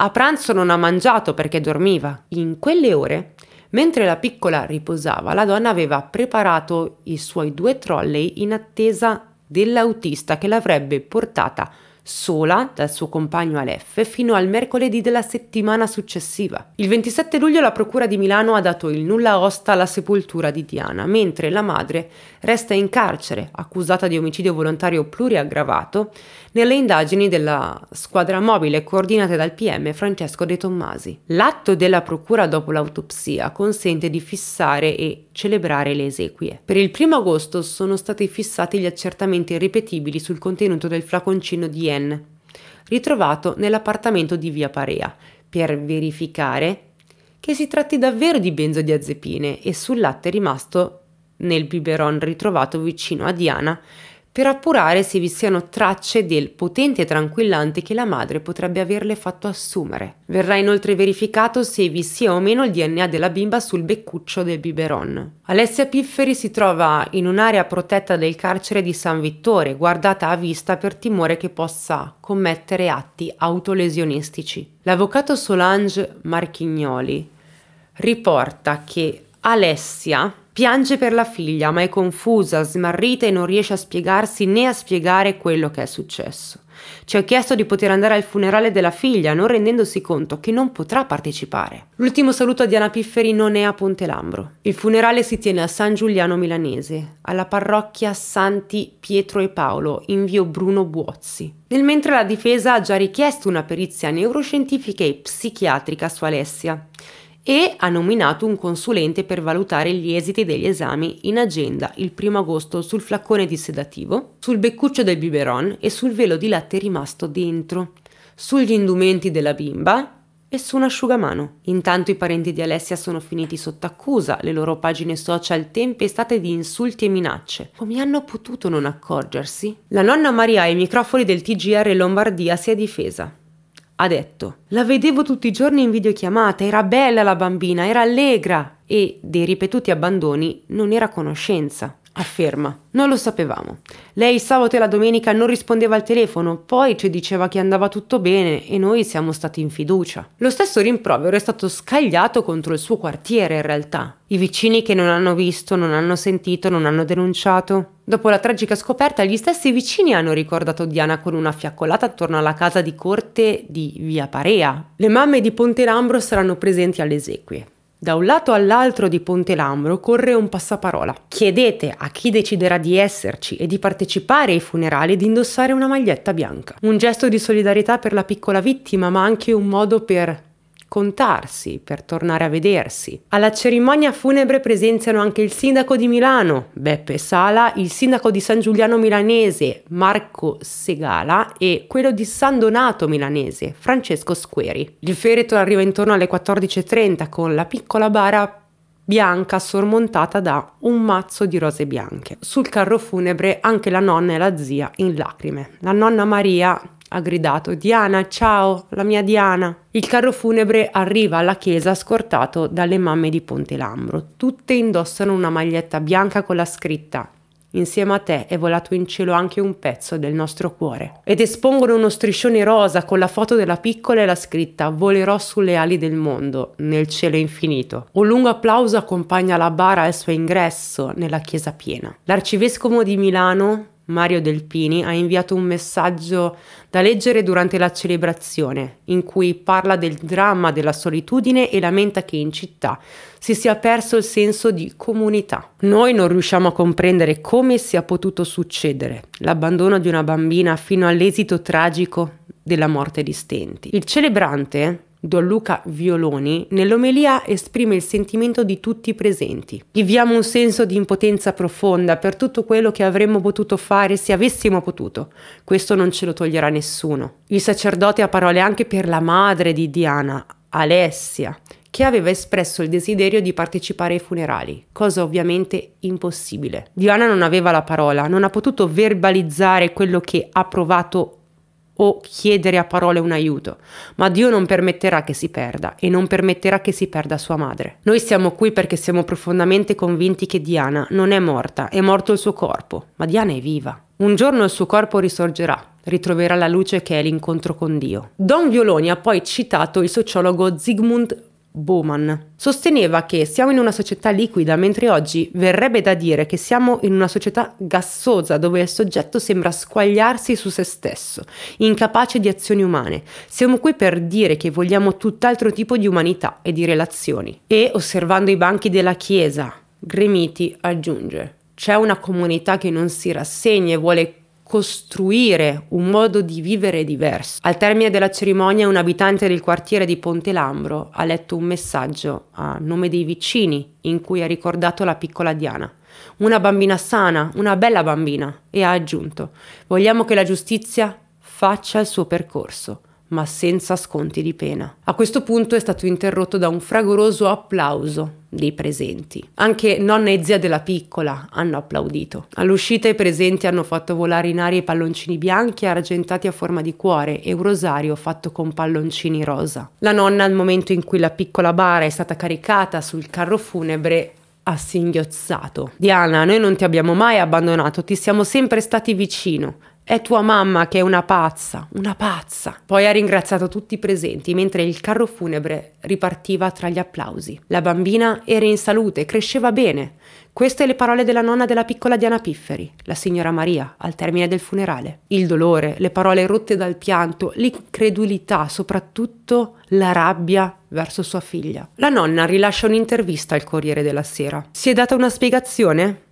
A pranzo non ha mangiato perché dormiva. In quelle ore, mentre la piccola riposava, la donna aveva preparato i suoi due trolley in attesa dell'autista che l'avrebbe portata sola dal suo compagno Alef fino al mercoledì della settimana successiva. Il 27 luglio la Procura di Milano ha dato il nulla osta alla sepoltura di Diana, mentre la madre resta in carcere, accusata di omicidio volontario pluriaggravato, nelle indagini della squadra mobile coordinate dal PM Francesco De Tommasi. L'atto della procura dopo l'autopsia consente di fissare e celebrare le esequie. Per il primo agosto sono stati fissati gli accertamenti ripetibili sul contenuto del flaconcino di N, ritrovato nell'appartamento di Via Parea, per verificare che si tratti davvero di benzodiazepine e sul latte rimasto nel biberon ritrovato vicino a Diana per appurare se vi siano tracce del potente tranquillante che la madre potrebbe averle fatto assumere. Verrà inoltre verificato se vi sia o meno il DNA della bimba sul beccuccio del biberon. Alessia Pifferi si trova in un'area protetta del carcere di San Vittore, guardata a vista per timore che possa commettere atti autolesionistici. L'avvocato Solange Marchignoli riporta che Alessia Piange per la figlia, ma è confusa, smarrita e non riesce a spiegarsi né a spiegare quello che è successo. Ci ha chiesto di poter andare al funerale della figlia, non rendendosi conto che non potrà partecipare. L'ultimo saluto a Diana Pifferi non è a Ponte Lambro. Il funerale si tiene a San Giuliano Milanese, alla parrocchia Santi Pietro e Paolo, in via Bruno Buozzi. Nel mentre la difesa ha già richiesto una perizia neuroscientifica e psichiatrica su Alessia e ha nominato un consulente per valutare gli esiti degli esami in agenda il primo agosto sul flaccone di sedativo, sul beccuccio del biberon e sul velo di latte rimasto dentro, sugli indumenti della bimba e su un asciugamano. Intanto i parenti di Alessia sono finiti sotto accusa, le loro pagine social tempestate di insulti e minacce. Come hanno potuto non accorgersi? La nonna Maria ai microfoni del TGR Lombardia si è difesa ha detto La vedevo tutti i giorni in videochiamata, era bella la bambina, era allegra e dei ripetuti abbandoni non era conoscenza. Afferma, non lo sapevamo. Lei sabato e la domenica non rispondeva al telefono, poi ci diceva che andava tutto bene e noi siamo stati in fiducia. Lo stesso rimprovero è stato scagliato contro il suo quartiere in realtà. I vicini che non hanno visto, non hanno sentito, non hanno denunciato. Dopo la tragica scoperta, gli stessi vicini hanno ricordato Diana con una fiaccolata attorno alla casa di corte di Via Parea. Le mamme di Ponte Lambro saranno presenti alle esequie. Da un lato all'altro di Ponte Lambro corre un passaparola. Chiedete a chi deciderà di esserci e di partecipare ai funerali di indossare una maglietta bianca. Un gesto di solidarietà per la piccola vittima, ma anche un modo per contarsi, per tornare a vedersi. Alla cerimonia funebre presenziano anche il sindaco di Milano, Beppe Sala, il sindaco di San Giuliano Milanese, Marco Segala, e quello di San Donato Milanese, Francesco Squeri. Il feretro arriva intorno alle 14.30 con la piccola bara bianca sormontata da un mazzo di rose bianche. Sul carro funebre anche la nonna e la zia in lacrime. La nonna Maria ha gridato Diana, ciao, la mia Diana. Il carro funebre arriva alla chiesa scortato dalle mamme di Ponte Lambro. Tutte indossano una maglietta bianca con la scritta Insieme a te è volato in cielo anche un pezzo del nostro cuore. Ed espongono uno striscione rosa con la foto della piccola e la scritta Volerò sulle ali del mondo, nel cielo infinito. Un lungo applauso accompagna la bara al suo ingresso nella chiesa piena. L'arcivescovo di Milano, Mario Delpini, ha inviato un messaggio da leggere durante la celebrazione, in cui parla del dramma della solitudine e lamenta che in città si sia perso il senso di comunità. Noi non riusciamo a comprendere come sia potuto succedere l'abbandono di una bambina fino all'esito tragico della morte di Stenti. Il celebrante Don Luca Violoni, nell'omelia esprime il sentimento di tutti i presenti. Viviamo un senso di impotenza profonda per tutto quello che avremmo potuto fare se avessimo potuto. Questo non ce lo toglierà nessuno. Il sacerdote ha parole anche per la madre di Diana, Alessia, che aveva espresso il desiderio di partecipare ai funerali, cosa ovviamente impossibile. Diana non aveva la parola, non ha potuto verbalizzare quello che ha provato o chiedere a parole un aiuto, ma Dio non permetterà che si perda e non permetterà che si perda sua madre. Noi siamo qui perché siamo profondamente convinti che Diana non è morta, è morto il suo corpo, ma Diana è viva. Un giorno il suo corpo risorgerà, ritroverà la luce che è l'incontro con Dio. Don Violoni ha poi citato il sociologo Zygmunt Bowman. Sosteneva che siamo in una società liquida, mentre oggi verrebbe da dire che siamo in una società gassosa dove il soggetto sembra squagliarsi su se stesso, incapace di azioni umane. Siamo qui per dire che vogliamo tutt'altro tipo di umanità e di relazioni. E, osservando i banchi della Chiesa, Gremiti aggiunge c'è una comunità che non si rassegna e vuole costruire un modo di vivere diverso. Al termine della cerimonia un abitante del quartiere di Ponte Lambro ha letto un messaggio a nome dei vicini in cui ha ricordato la piccola Diana. Una bambina sana, una bella bambina, e ha aggiunto, vogliamo che la giustizia faccia il suo percorso ma senza sconti di pena. A questo punto è stato interrotto da un fragoroso applauso dei presenti. Anche nonna e zia della piccola hanno applaudito. All'uscita i presenti hanno fatto volare in aria i palloncini bianchi argentati a forma di cuore e un rosario fatto con palloncini rosa. La nonna, al momento in cui la piccola bara è stata caricata sul carro funebre, ha singhiozzato. Diana, noi non ti abbiamo mai abbandonato, ti siamo sempre stati vicino. È tua mamma che è una pazza, una pazza. Poi ha ringraziato tutti i presenti mentre il carro funebre ripartiva tra gli applausi. La bambina era in salute, cresceva bene. Queste le parole della nonna della piccola Diana Pifferi, la signora Maria, al termine del funerale. Il dolore, le parole rotte dal pianto, l'incredulità, soprattutto la rabbia verso sua figlia. La nonna rilascia un'intervista al Corriere della Sera. Si è data una spiegazione?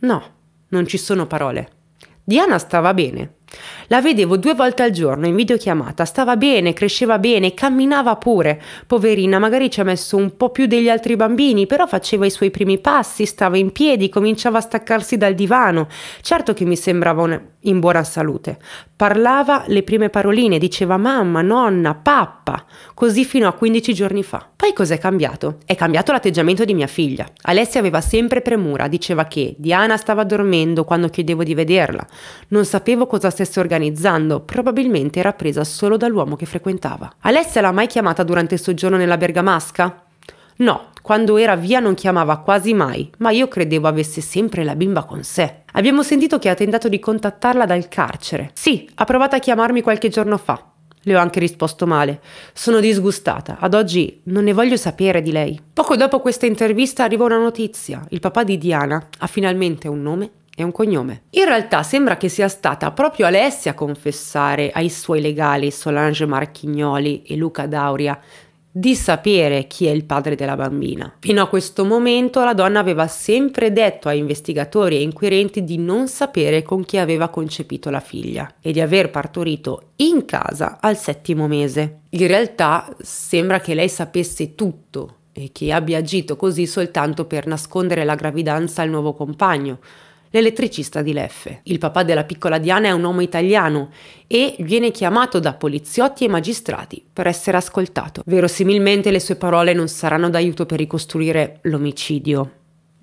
No, non ci sono parole. Diana stava bene, la vedevo due volte al giorno in videochiamata, stava bene, cresceva bene, camminava pure. Poverina, magari ci ha messo un po' più degli altri bambini, però faceva i suoi primi passi, stava in piedi, cominciava a staccarsi dal divano. Certo che mi sembrava un... in buona salute. Parlava le prime paroline, diceva mamma, nonna, pappa, così fino a 15 giorni fa. Poi cos'è cambiato? È cambiato l'atteggiamento di mia figlia. Alessia aveva sempre premura, diceva che Diana stava dormendo quando chiedevo di vederla. Non sapevo cosa stesse stesse organizzando, probabilmente era presa solo dall'uomo che frequentava. Alessia l'ha mai chiamata durante il soggiorno nella Bergamasca? No, quando era via non chiamava quasi mai, ma io credevo avesse sempre la bimba con sé. Abbiamo sentito che ha tentato di contattarla dal carcere. Sì, ha provato a chiamarmi qualche giorno fa. Le ho anche risposto male. Sono disgustata. Ad oggi non ne voglio sapere di lei. Poco dopo questa intervista arriva una notizia. Il papà di Diana ha finalmente un nome è un cognome. In realtà sembra che sia stata proprio Alessia a confessare ai suoi legali Solange Marchignoli e Luca Dauria di sapere chi è il padre della bambina. Fino a questo momento la donna aveva sempre detto a investigatori e inquirenti di non sapere con chi aveva concepito la figlia e di aver partorito in casa al settimo mese. In realtà sembra che lei sapesse tutto e che abbia agito così soltanto per nascondere la gravidanza al nuovo compagno, l'elettricista di Leffe. Il papà della piccola Diana è un uomo italiano e viene chiamato da poliziotti e magistrati per essere ascoltato. Verosimilmente le sue parole non saranno d'aiuto per ricostruire l'omicidio.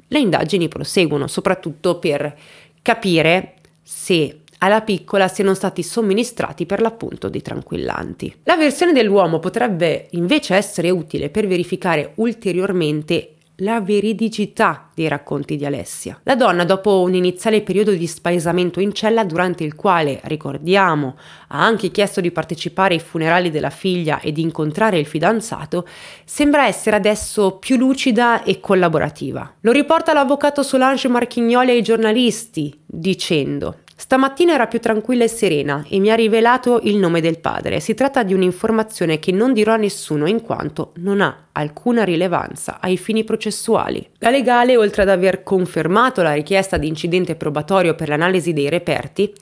Le indagini proseguono, soprattutto per capire se alla piccola siano stati somministrati per l'appunto dei tranquillanti. La versione dell'uomo potrebbe invece essere utile per verificare ulteriormente la veridicità dei racconti di Alessia. La donna, dopo un iniziale periodo di spaesamento in cella, durante il quale, ricordiamo, ha anche chiesto di partecipare ai funerali della figlia e di incontrare il fidanzato, sembra essere adesso più lucida e collaborativa. Lo riporta l'avvocato Solange Marchignoli ai giornalisti, dicendo Stamattina era più tranquilla e serena e mi ha rivelato il nome del padre. Si tratta di un'informazione che non dirò a nessuno in quanto non ha alcuna rilevanza ai fini processuali. La legale, oltre ad aver confermato la richiesta di incidente probatorio per l'analisi dei reperti,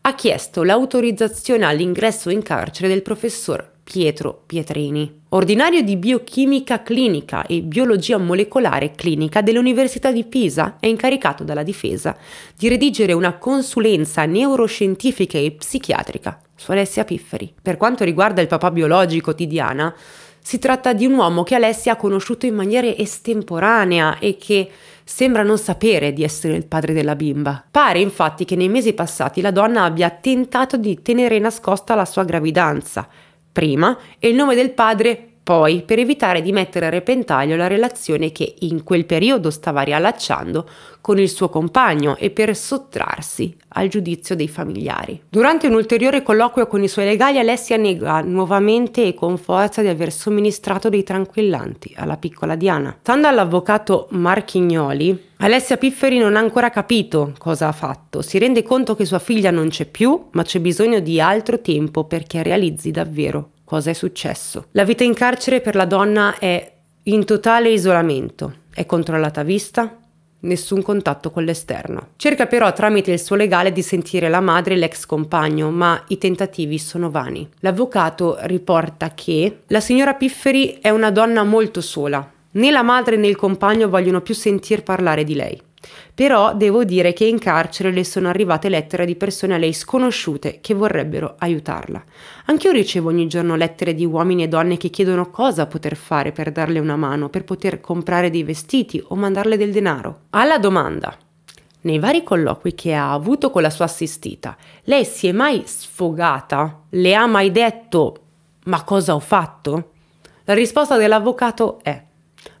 ha chiesto l'autorizzazione all'ingresso in carcere del professor Pietro Pietrini, ordinario di biochimica clinica e biologia molecolare clinica dell'Università di Pisa è incaricato dalla difesa di redigere una consulenza neuroscientifica e psichiatrica su Alessia Pifferi. Per quanto riguarda il papà biologico di Diana, si tratta di un uomo che Alessia ha conosciuto in maniera estemporanea e che sembra non sapere di essere il padre della bimba. Pare infatti che nei mesi passati la donna abbia tentato di tenere nascosta la sua gravidanza prima e il nome del Padre poi per evitare di mettere a repentaglio la relazione che in quel periodo stava riallacciando con il suo compagno e per sottrarsi al giudizio dei familiari. Durante un ulteriore colloquio con i suoi legali, Alessia nega nuovamente e con forza di aver somministrato dei tranquillanti alla piccola Diana. Stando all'avvocato Marchignoli, Alessia Pifferi non ha ancora capito cosa ha fatto, si rende conto che sua figlia non c'è più, ma c'è bisogno di altro tempo perché realizzi davvero cosa è successo. La vita in carcere per la donna è in totale isolamento, è controllata a vista, nessun contatto con l'esterno. Cerca però tramite il suo legale di sentire la madre e l'ex compagno, ma i tentativi sono vani. L'avvocato riporta che la signora Pifferi è una donna molto sola. Né la madre né il compagno vogliono più sentir parlare di lei. Però devo dire che in carcere le sono arrivate lettere di persone a lei sconosciute che vorrebbero aiutarla. Anch'io ricevo ogni giorno lettere di uomini e donne che chiedono cosa poter fare per darle una mano, per poter comprare dei vestiti o mandarle del denaro. Alla domanda nei vari colloqui che ha avuto con la sua assistita, lei si è mai sfogata? Le ha mai detto ma cosa ho fatto? La risposta dell'avvocato è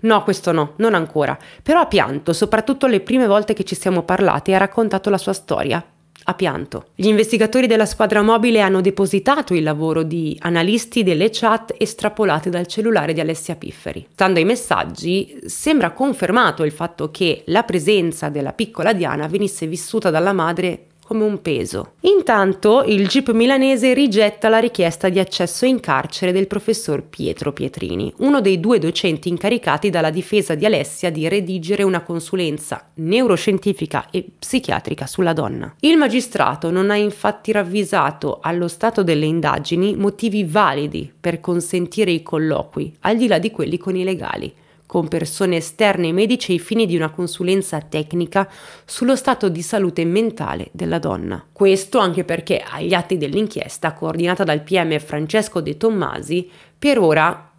No, questo no, non ancora. Però ha pianto, soprattutto le prime volte che ci siamo parlati e ha raccontato la sua storia. Ha pianto. Gli investigatori della squadra mobile hanno depositato il lavoro di analisti delle chat estrapolate dal cellulare di Alessia Pifferi. Stando ai messaggi, sembra confermato il fatto che la presenza della piccola Diana venisse vissuta dalla madre come un peso. Intanto il GIP milanese rigetta la richiesta di accesso in carcere del professor Pietro Pietrini, uno dei due docenti incaricati dalla difesa di Alessia di redigere una consulenza neuroscientifica e psichiatrica sulla donna. Il magistrato non ha infatti ravvisato allo stato delle indagini motivi validi per consentire i colloqui, al di là di quelli con i legali, con persone esterne ai medici ai fini di una consulenza tecnica sullo stato di salute mentale della donna. Questo anche perché agli atti dell'inchiesta coordinata dal PM Francesco De Tommasi, per ora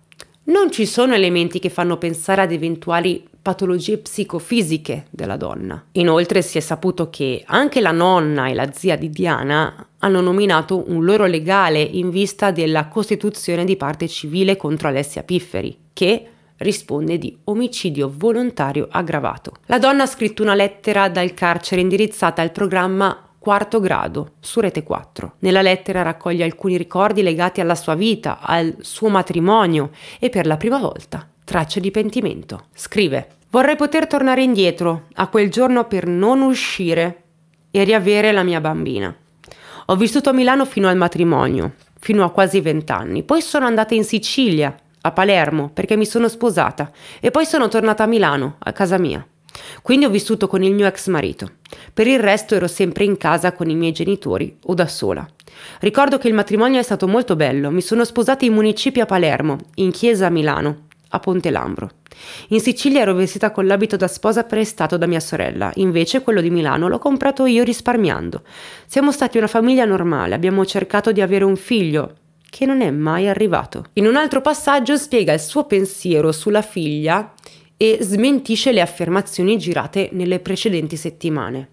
non ci sono elementi che fanno pensare ad eventuali patologie psicofisiche della donna. Inoltre si è saputo che anche la nonna e la zia di Diana hanno nominato un loro legale in vista della costituzione di parte civile contro Alessia Pifferi, che risponde di omicidio volontario aggravato. La donna ha scritto una lettera dal carcere indirizzata al programma quarto grado su Rete 4. Nella lettera raccoglie alcuni ricordi legati alla sua vita, al suo matrimonio e per la prima volta tracce di pentimento. Scrive: Vorrei poter tornare indietro a quel giorno per non uscire e riavere la mia bambina. Ho vissuto a Milano fino al matrimonio, fino a quasi vent'anni, poi sono andata in Sicilia a Palermo perché mi sono sposata e poi sono tornata a Milano, a casa mia. Quindi ho vissuto con il mio ex marito. Per il resto ero sempre in casa con i miei genitori o da sola. Ricordo che il matrimonio è stato molto bello, mi sono sposata in municipio a Palermo, in chiesa a Milano, a Ponte Lambro. In Sicilia ero vestita con l'abito da sposa prestato da mia sorella, invece quello di Milano l'ho comprato io risparmiando. Siamo stati una famiglia normale, abbiamo cercato di avere un figlio, che non è mai arrivato. In un altro passaggio spiega il suo pensiero sulla figlia e smentisce le affermazioni girate nelle precedenti settimane.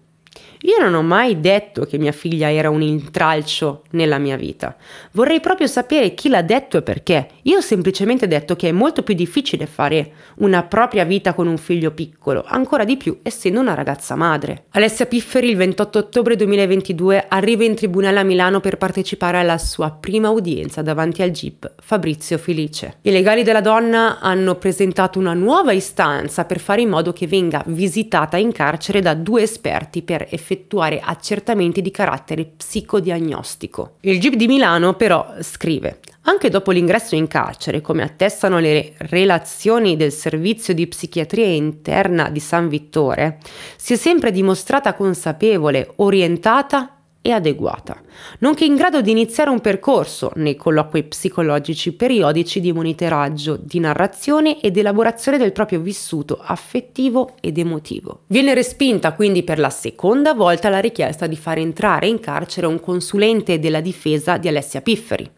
Io non ho mai detto che mia figlia era un intralcio nella mia vita. Vorrei proprio sapere chi l'ha detto e perché. Io ho semplicemente detto che è molto più difficile fare una propria vita con un figlio piccolo, ancora di più essendo una ragazza madre. Alessia Pifferi il 28 ottobre 2022 arriva in tribunale a Milano per partecipare alla sua prima udienza davanti al GIP Fabrizio Felice. I legali della donna hanno presentato una nuova istanza per fare in modo che venga visitata in carcere da due esperti per effettuare effettuare accertamenti di carattere psicodiagnostico. Il GIP di Milano però scrive anche dopo l'ingresso in carcere, come attestano le relazioni del servizio di psichiatria interna di San Vittore, si è sempre dimostrata consapevole, orientata e adeguata, nonché in grado di iniziare un percorso nei colloqui psicologici periodici di monitoraggio, di narrazione ed elaborazione del proprio vissuto affettivo ed emotivo. Viene respinta quindi per la seconda volta la richiesta di far entrare in carcere un consulente della difesa di Alessia Pifferi.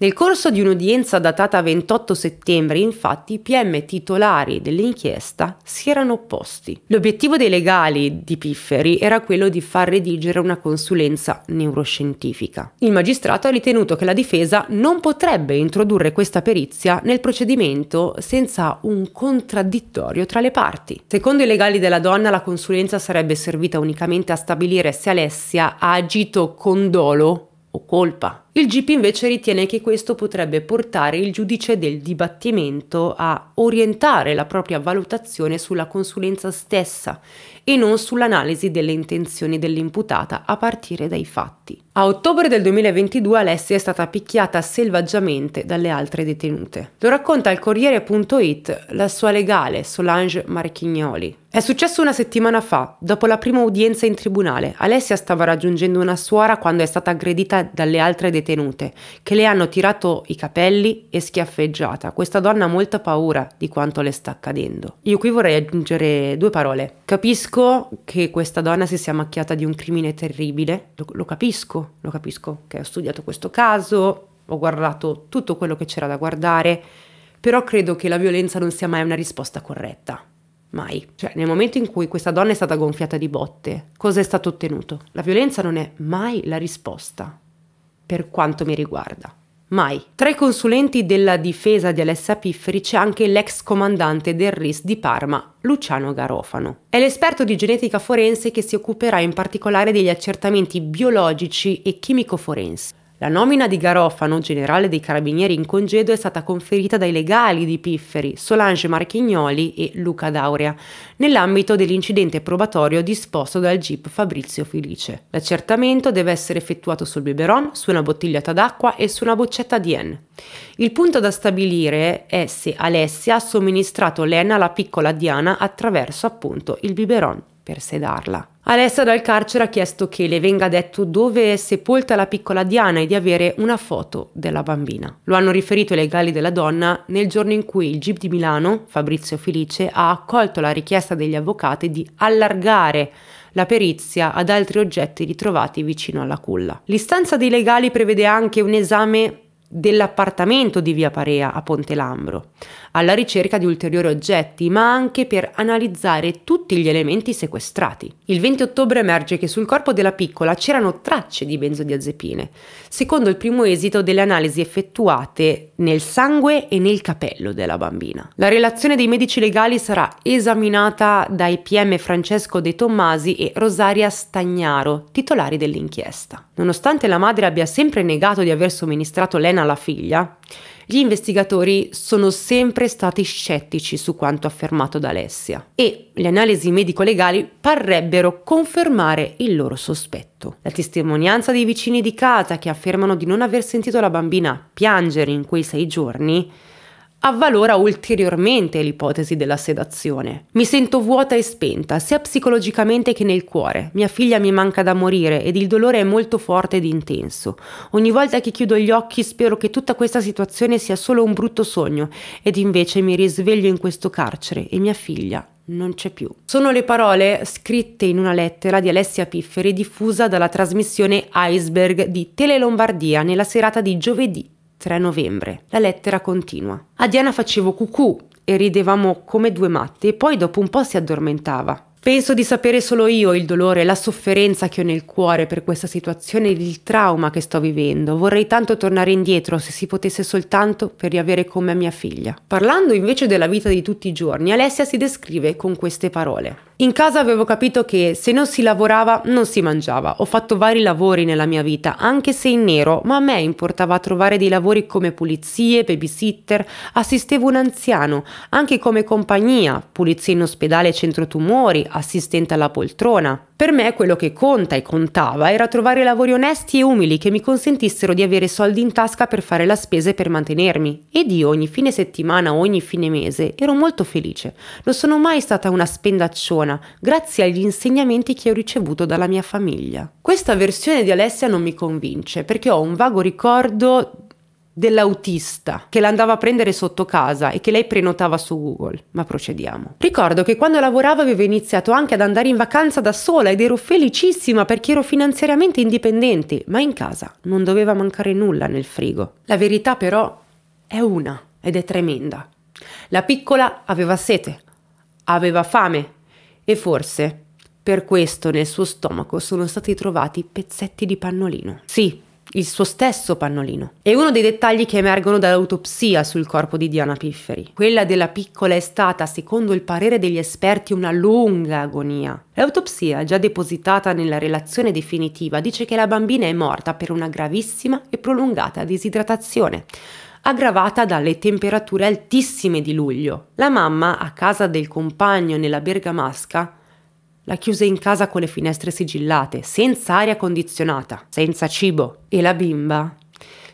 Nel corso di un'udienza datata 28 settembre, infatti, i PM titolari dell'inchiesta si erano opposti. L'obiettivo dei legali di Pifferi era quello di far redigere una consulenza neuroscientifica. Il magistrato ha ritenuto che la difesa non potrebbe introdurre questa perizia nel procedimento senza un contraddittorio tra le parti. Secondo i legali della donna, la consulenza sarebbe servita unicamente a stabilire se Alessia ha agito con dolo o colpa il GP invece ritiene che questo potrebbe portare il giudice del dibattimento a orientare la propria valutazione sulla consulenza stessa e non sull'analisi delle intenzioni dell'imputata a partire dai fatti. A ottobre del 2022 Alessia è stata picchiata selvaggiamente dalle altre detenute. Lo racconta il Corriere.it la sua legale Solange Marchignoli. È successo una settimana fa, dopo la prima udienza in tribunale. Alessia stava raggiungendo una suora quando è stata aggredita dalle altre detenute detenute, che le hanno tirato i capelli e schiaffeggiata. Questa donna ha molta paura di quanto le sta accadendo. Io qui vorrei aggiungere due parole. Capisco che questa donna si sia macchiata di un crimine terribile, lo, lo capisco, lo capisco, che ho studiato questo caso, ho guardato tutto quello che c'era da guardare, però credo che la violenza non sia mai una risposta corretta. Mai. Cioè, nel momento in cui questa donna è stata gonfiata di botte, cosa è stato ottenuto? La violenza non è mai la risposta per quanto mi riguarda. Mai. Tra i consulenti della difesa di Alessa Pifferi c'è anche l'ex comandante del RIS di Parma, Luciano Garofano. È l'esperto di genetica forense che si occuperà in particolare degli accertamenti biologici e chimico forensi. La nomina di Garofano, generale dei carabinieri in congedo, è stata conferita dai legali di Pifferi, Solange Marchignoli e Luca D'Aurea, nell'ambito dell'incidente probatorio disposto dal GIP Fabrizio Felice. L'accertamento deve essere effettuato sul biberon, su una bottigliata d'acqua e su una boccetta di En. Il punto da stabilire è se Alessia ha somministrato l'En alla piccola Diana attraverso appunto il biberon per sedarla. Alessa dal carcere ha chiesto che le venga detto dove è sepolta la piccola Diana e di avere una foto della bambina. Lo hanno riferito i legali della donna nel giorno in cui il GIP di Milano, Fabrizio Felice, ha accolto la richiesta degli avvocati di allargare la perizia ad altri oggetti ritrovati vicino alla culla. L'istanza dei legali prevede anche un esame dell'appartamento di Via Parea a Ponte Lambro, alla ricerca di ulteriori oggetti, ma anche per analizzare tutti gli elementi sequestrati. Il 20 ottobre emerge che sul corpo della piccola c'erano tracce di benzodiazepine, secondo il primo esito delle analisi effettuate nel sangue e nel capello della bambina. La relazione dei medici legali sarà esaminata dai PM Francesco De Tommasi e Rosaria Stagnaro, titolari dell'inchiesta. Nonostante la madre abbia sempre negato di aver somministrato l'ena Elena, la figlia, gli investigatori sono sempre stati scettici su quanto affermato da Alessia e le analisi medico-legali parrebbero confermare il loro sospetto. La testimonianza dei vicini di casa che affermano di non aver sentito la bambina piangere in quei sei giorni avvalora ulteriormente l'ipotesi della sedazione. Mi sento vuota e spenta, sia psicologicamente che nel cuore. Mia figlia mi manca da morire ed il dolore è molto forte ed intenso. Ogni volta che chiudo gli occhi spero che tutta questa situazione sia solo un brutto sogno ed invece mi risveglio in questo carcere e mia figlia non c'è più. Sono le parole scritte in una lettera di Alessia Pifferi diffusa dalla trasmissione Iceberg di Tele nella serata di giovedì 3 novembre. La lettera continua. A Diana facevo cucù e ridevamo come due matte e poi dopo un po' si addormentava. Penso di sapere solo io il dolore, e la sofferenza che ho nel cuore per questa situazione ed il trauma che sto vivendo. Vorrei tanto tornare indietro se si potesse soltanto per riavere con me mia figlia. Parlando invece della vita di tutti i giorni, Alessia si descrive con queste parole. In casa avevo capito che se non si lavorava non si mangiava. Ho fatto vari lavori nella mia vita, anche se in nero, ma a me importava trovare dei lavori come pulizie, babysitter, assistevo un anziano, anche come compagnia, pulizia in ospedale centro tumori, assistente alla poltrona. Per me quello che conta e contava era trovare lavori onesti e umili che mi consentissero di avere soldi in tasca per fare la spesa e per mantenermi. Ed io ogni fine settimana o ogni fine mese ero molto felice. Non sono mai stata una spendacciona, grazie agli insegnamenti che ho ricevuto dalla mia famiglia. Questa versione di Alessia non mi convince, perché ho un vago ricordo dell'autista che l'andava a prendere sotto casa e che lei prenotava su Google. Ma procediamo. Ricordo che quando lavoravo avevo iniziato anche ad andare in vacanza da sola ed ero felicissima perché ero finanziariamente indipendente, ma in casa non doveva mancare nulla nel frigo. La verità però è una ed è tremenda. La piccola aveva sete, aveva fame e forse per questo nel suo stomaco sono stati trovati pezzetti di pannolino. Sì, il suo stesso pannolino. È uno dei dettagli che emergono dall'autopsia sul corpo di Diana Pifferi. Quella della piccola è stata, secondo il parere degli esperti, una lunga agonia. L'autopsia, già depositata nella relazione definitiva, dice che la bambina è morta per una gravissima e prolungata disidratazione aggravata dalle temperature altissime di luglio. La mamma, a casa del compagno nella Bergamasca, la chiuse in casa con le finestre sigillate, senza aria condizionata, senza cibo. E la bimba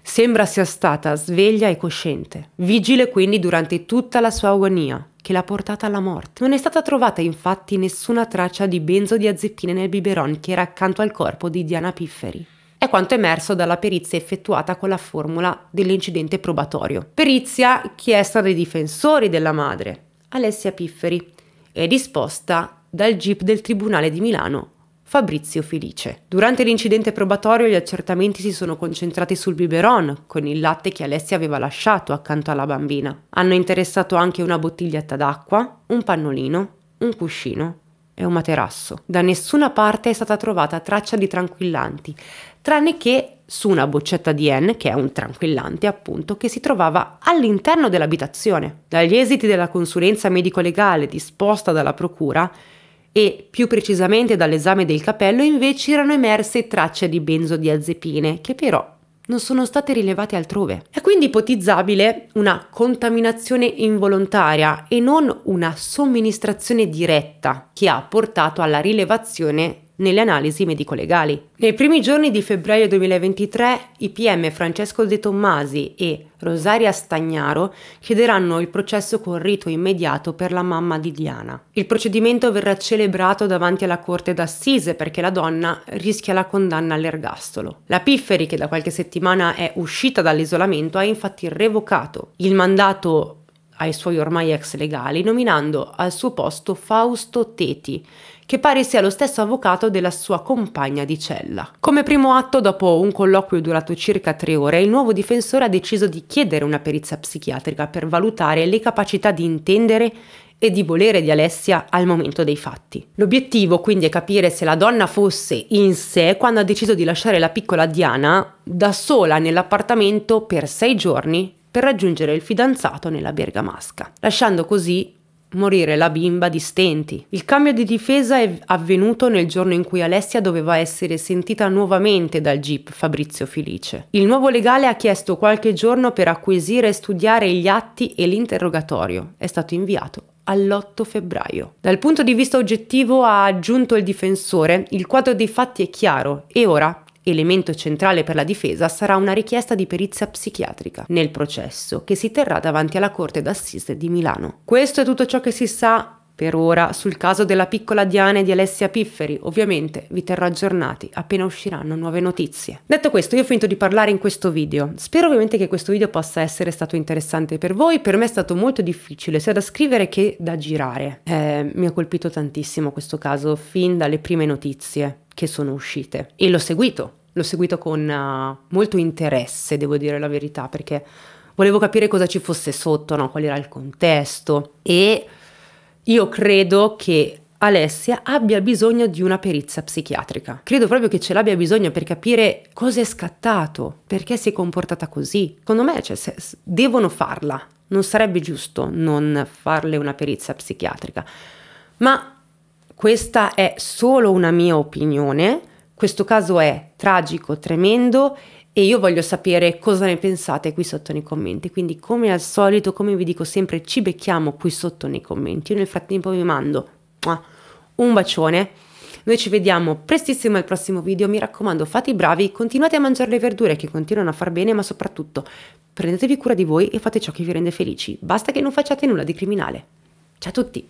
sembra sia stata sveglia e cosciente, vigile quindi durante tutta la sua agonia, che l'ha portata alla morte. Non è stata trovata infatti nessuna traccia di benzodiazepine nel biberon che era accanto al corpo di Diana Pifferi. È quanto emerso dalla perizia effettuata con la formula dell'incidente probatorio. Perizia chiesta dai difensori della madre, Alessia Pifferi, è disposta dal GIP del Tribunale di Milano, Fabrizio Felice. Durante l'incidente probatorio gli accertamenti si sono concentrati sul biberon, con il latte che Alessia aveva lasciato accanto alla bambina. Hanno interessato anche una bottiglietta d'acqua, un pannolino, un cuscino e un materasso. Da nessuna parte è stata trovata traccia di tranquillanti, tranne che su una boccetta di N, che è un tranquillante appunto, che si trovava all'interno dell'abitazione. Dagli esiti della consulenza medico-legale disposta dalla procura, e più precisamente dall'esame del capello invece erano emerse tracce di benzodiazepine, che però non sono state rilevate altrove. È quindi ipotizzabile una contaminazione involontaria e non una somministrazione diretta che ha portato alla rilevazione nelle analisi medico-legali. Nei primi giorni di febbraio 2023 i PM Francesco De Tommasi e Rosaria Stagnaro chiederanno il processo con rito immediato per la mamma di Diana. Il procedimento verrà celebrato davanti alla corte d'assise perché la donna rischia la condanna all'ergastolo. La Pifferi, che da qualche settimana è uscita dall'isolamento, ha infatti revocato il mandato ai suoi ormai ex legali, nominando al suo posto Fausto Teti, che pare sia lo stesso avvocato della sua compagna di cella. Come primo atto, dopo un colloquio durato circa tre ore, il nuovo difensore ha deciso di chiedere una perizia psichiatrica per valutare le capacità di intendere e di volere di Alessia al momento dei fatti. L'obiettivo quindi è capire se la donna fosse in sé quando ha deciso di lasciare la piccola Diana da sola nell'appartamento per sei giorni per raggiungere il fidanzato nella Bergamasca, lasciando così morire la bimba di stenti. Il cambio di difesa è avvenuto nel giorno in cui Alessia doveva essere sentita nuovamente dal GIP Fabrizio Felice. Il nuovo legale ha chiesto qualche giorno per acquisire e studiare gli atti e l'interrogatorio. È stato inviato all'8 febbraio. Dal punto di vista oggettivo ha aggiunto il difensore, il quadro dei fatti è chiaro e ora elemento centrale per la difesa sarà una richiesta di perizia psichiatrica nel processo che si terrà davanti alla Corte d'Assise di Milano. Questo è tutto ciò che si sa per ora sul caso della piccola Diana e di Alessia Pifferi, ovviamente vi terrò aggiornati appena usciranno nuove notizie. Detto questo, io ho finito di parlare in questo video. Spero ovviamente che questo video possa essere stato interessante per voi, per me è stato molto difficile sia da scrivere che da girare. Eh, mi ha colpito tantissimo questo caso fin dalle prime notizie che sono uscite e l'ho seguito, l'ho seguito con uh, molto interesse, devo dire la verità, perché volevo capire cosa ci fosse sotto, no? qual era il contesto e io credo che Alessia abbia bisogno di una perizia psichiatrica. Credo proprio che ce l'abbia bisogno per capire cosa è scattato, perché si è comportata così. Secondo me cioè, se, se, devono farla, non sarebbe giusto non farle una perizia psichiatrica. Ma questa è solo una mia opinione, questo caso è tragico, tremendo e io voglio sapere cosa ne pensate qui sotto nei commenti. Quindi come al solito, come vi dico sempre, ci becchiamo qui sotto nei commenti. Io nel frattempo vi mando un bacione. Noi ci vediamo prestissimo al prossimo video, mi raccomando fate i bravi, continuate a mangiare le verdure che continuano a far bene, ma soprattutto prendetevi cura di voi e fate ciò che vi rende felici, basta che non facciate nulla di criminale. Ciao a tutti!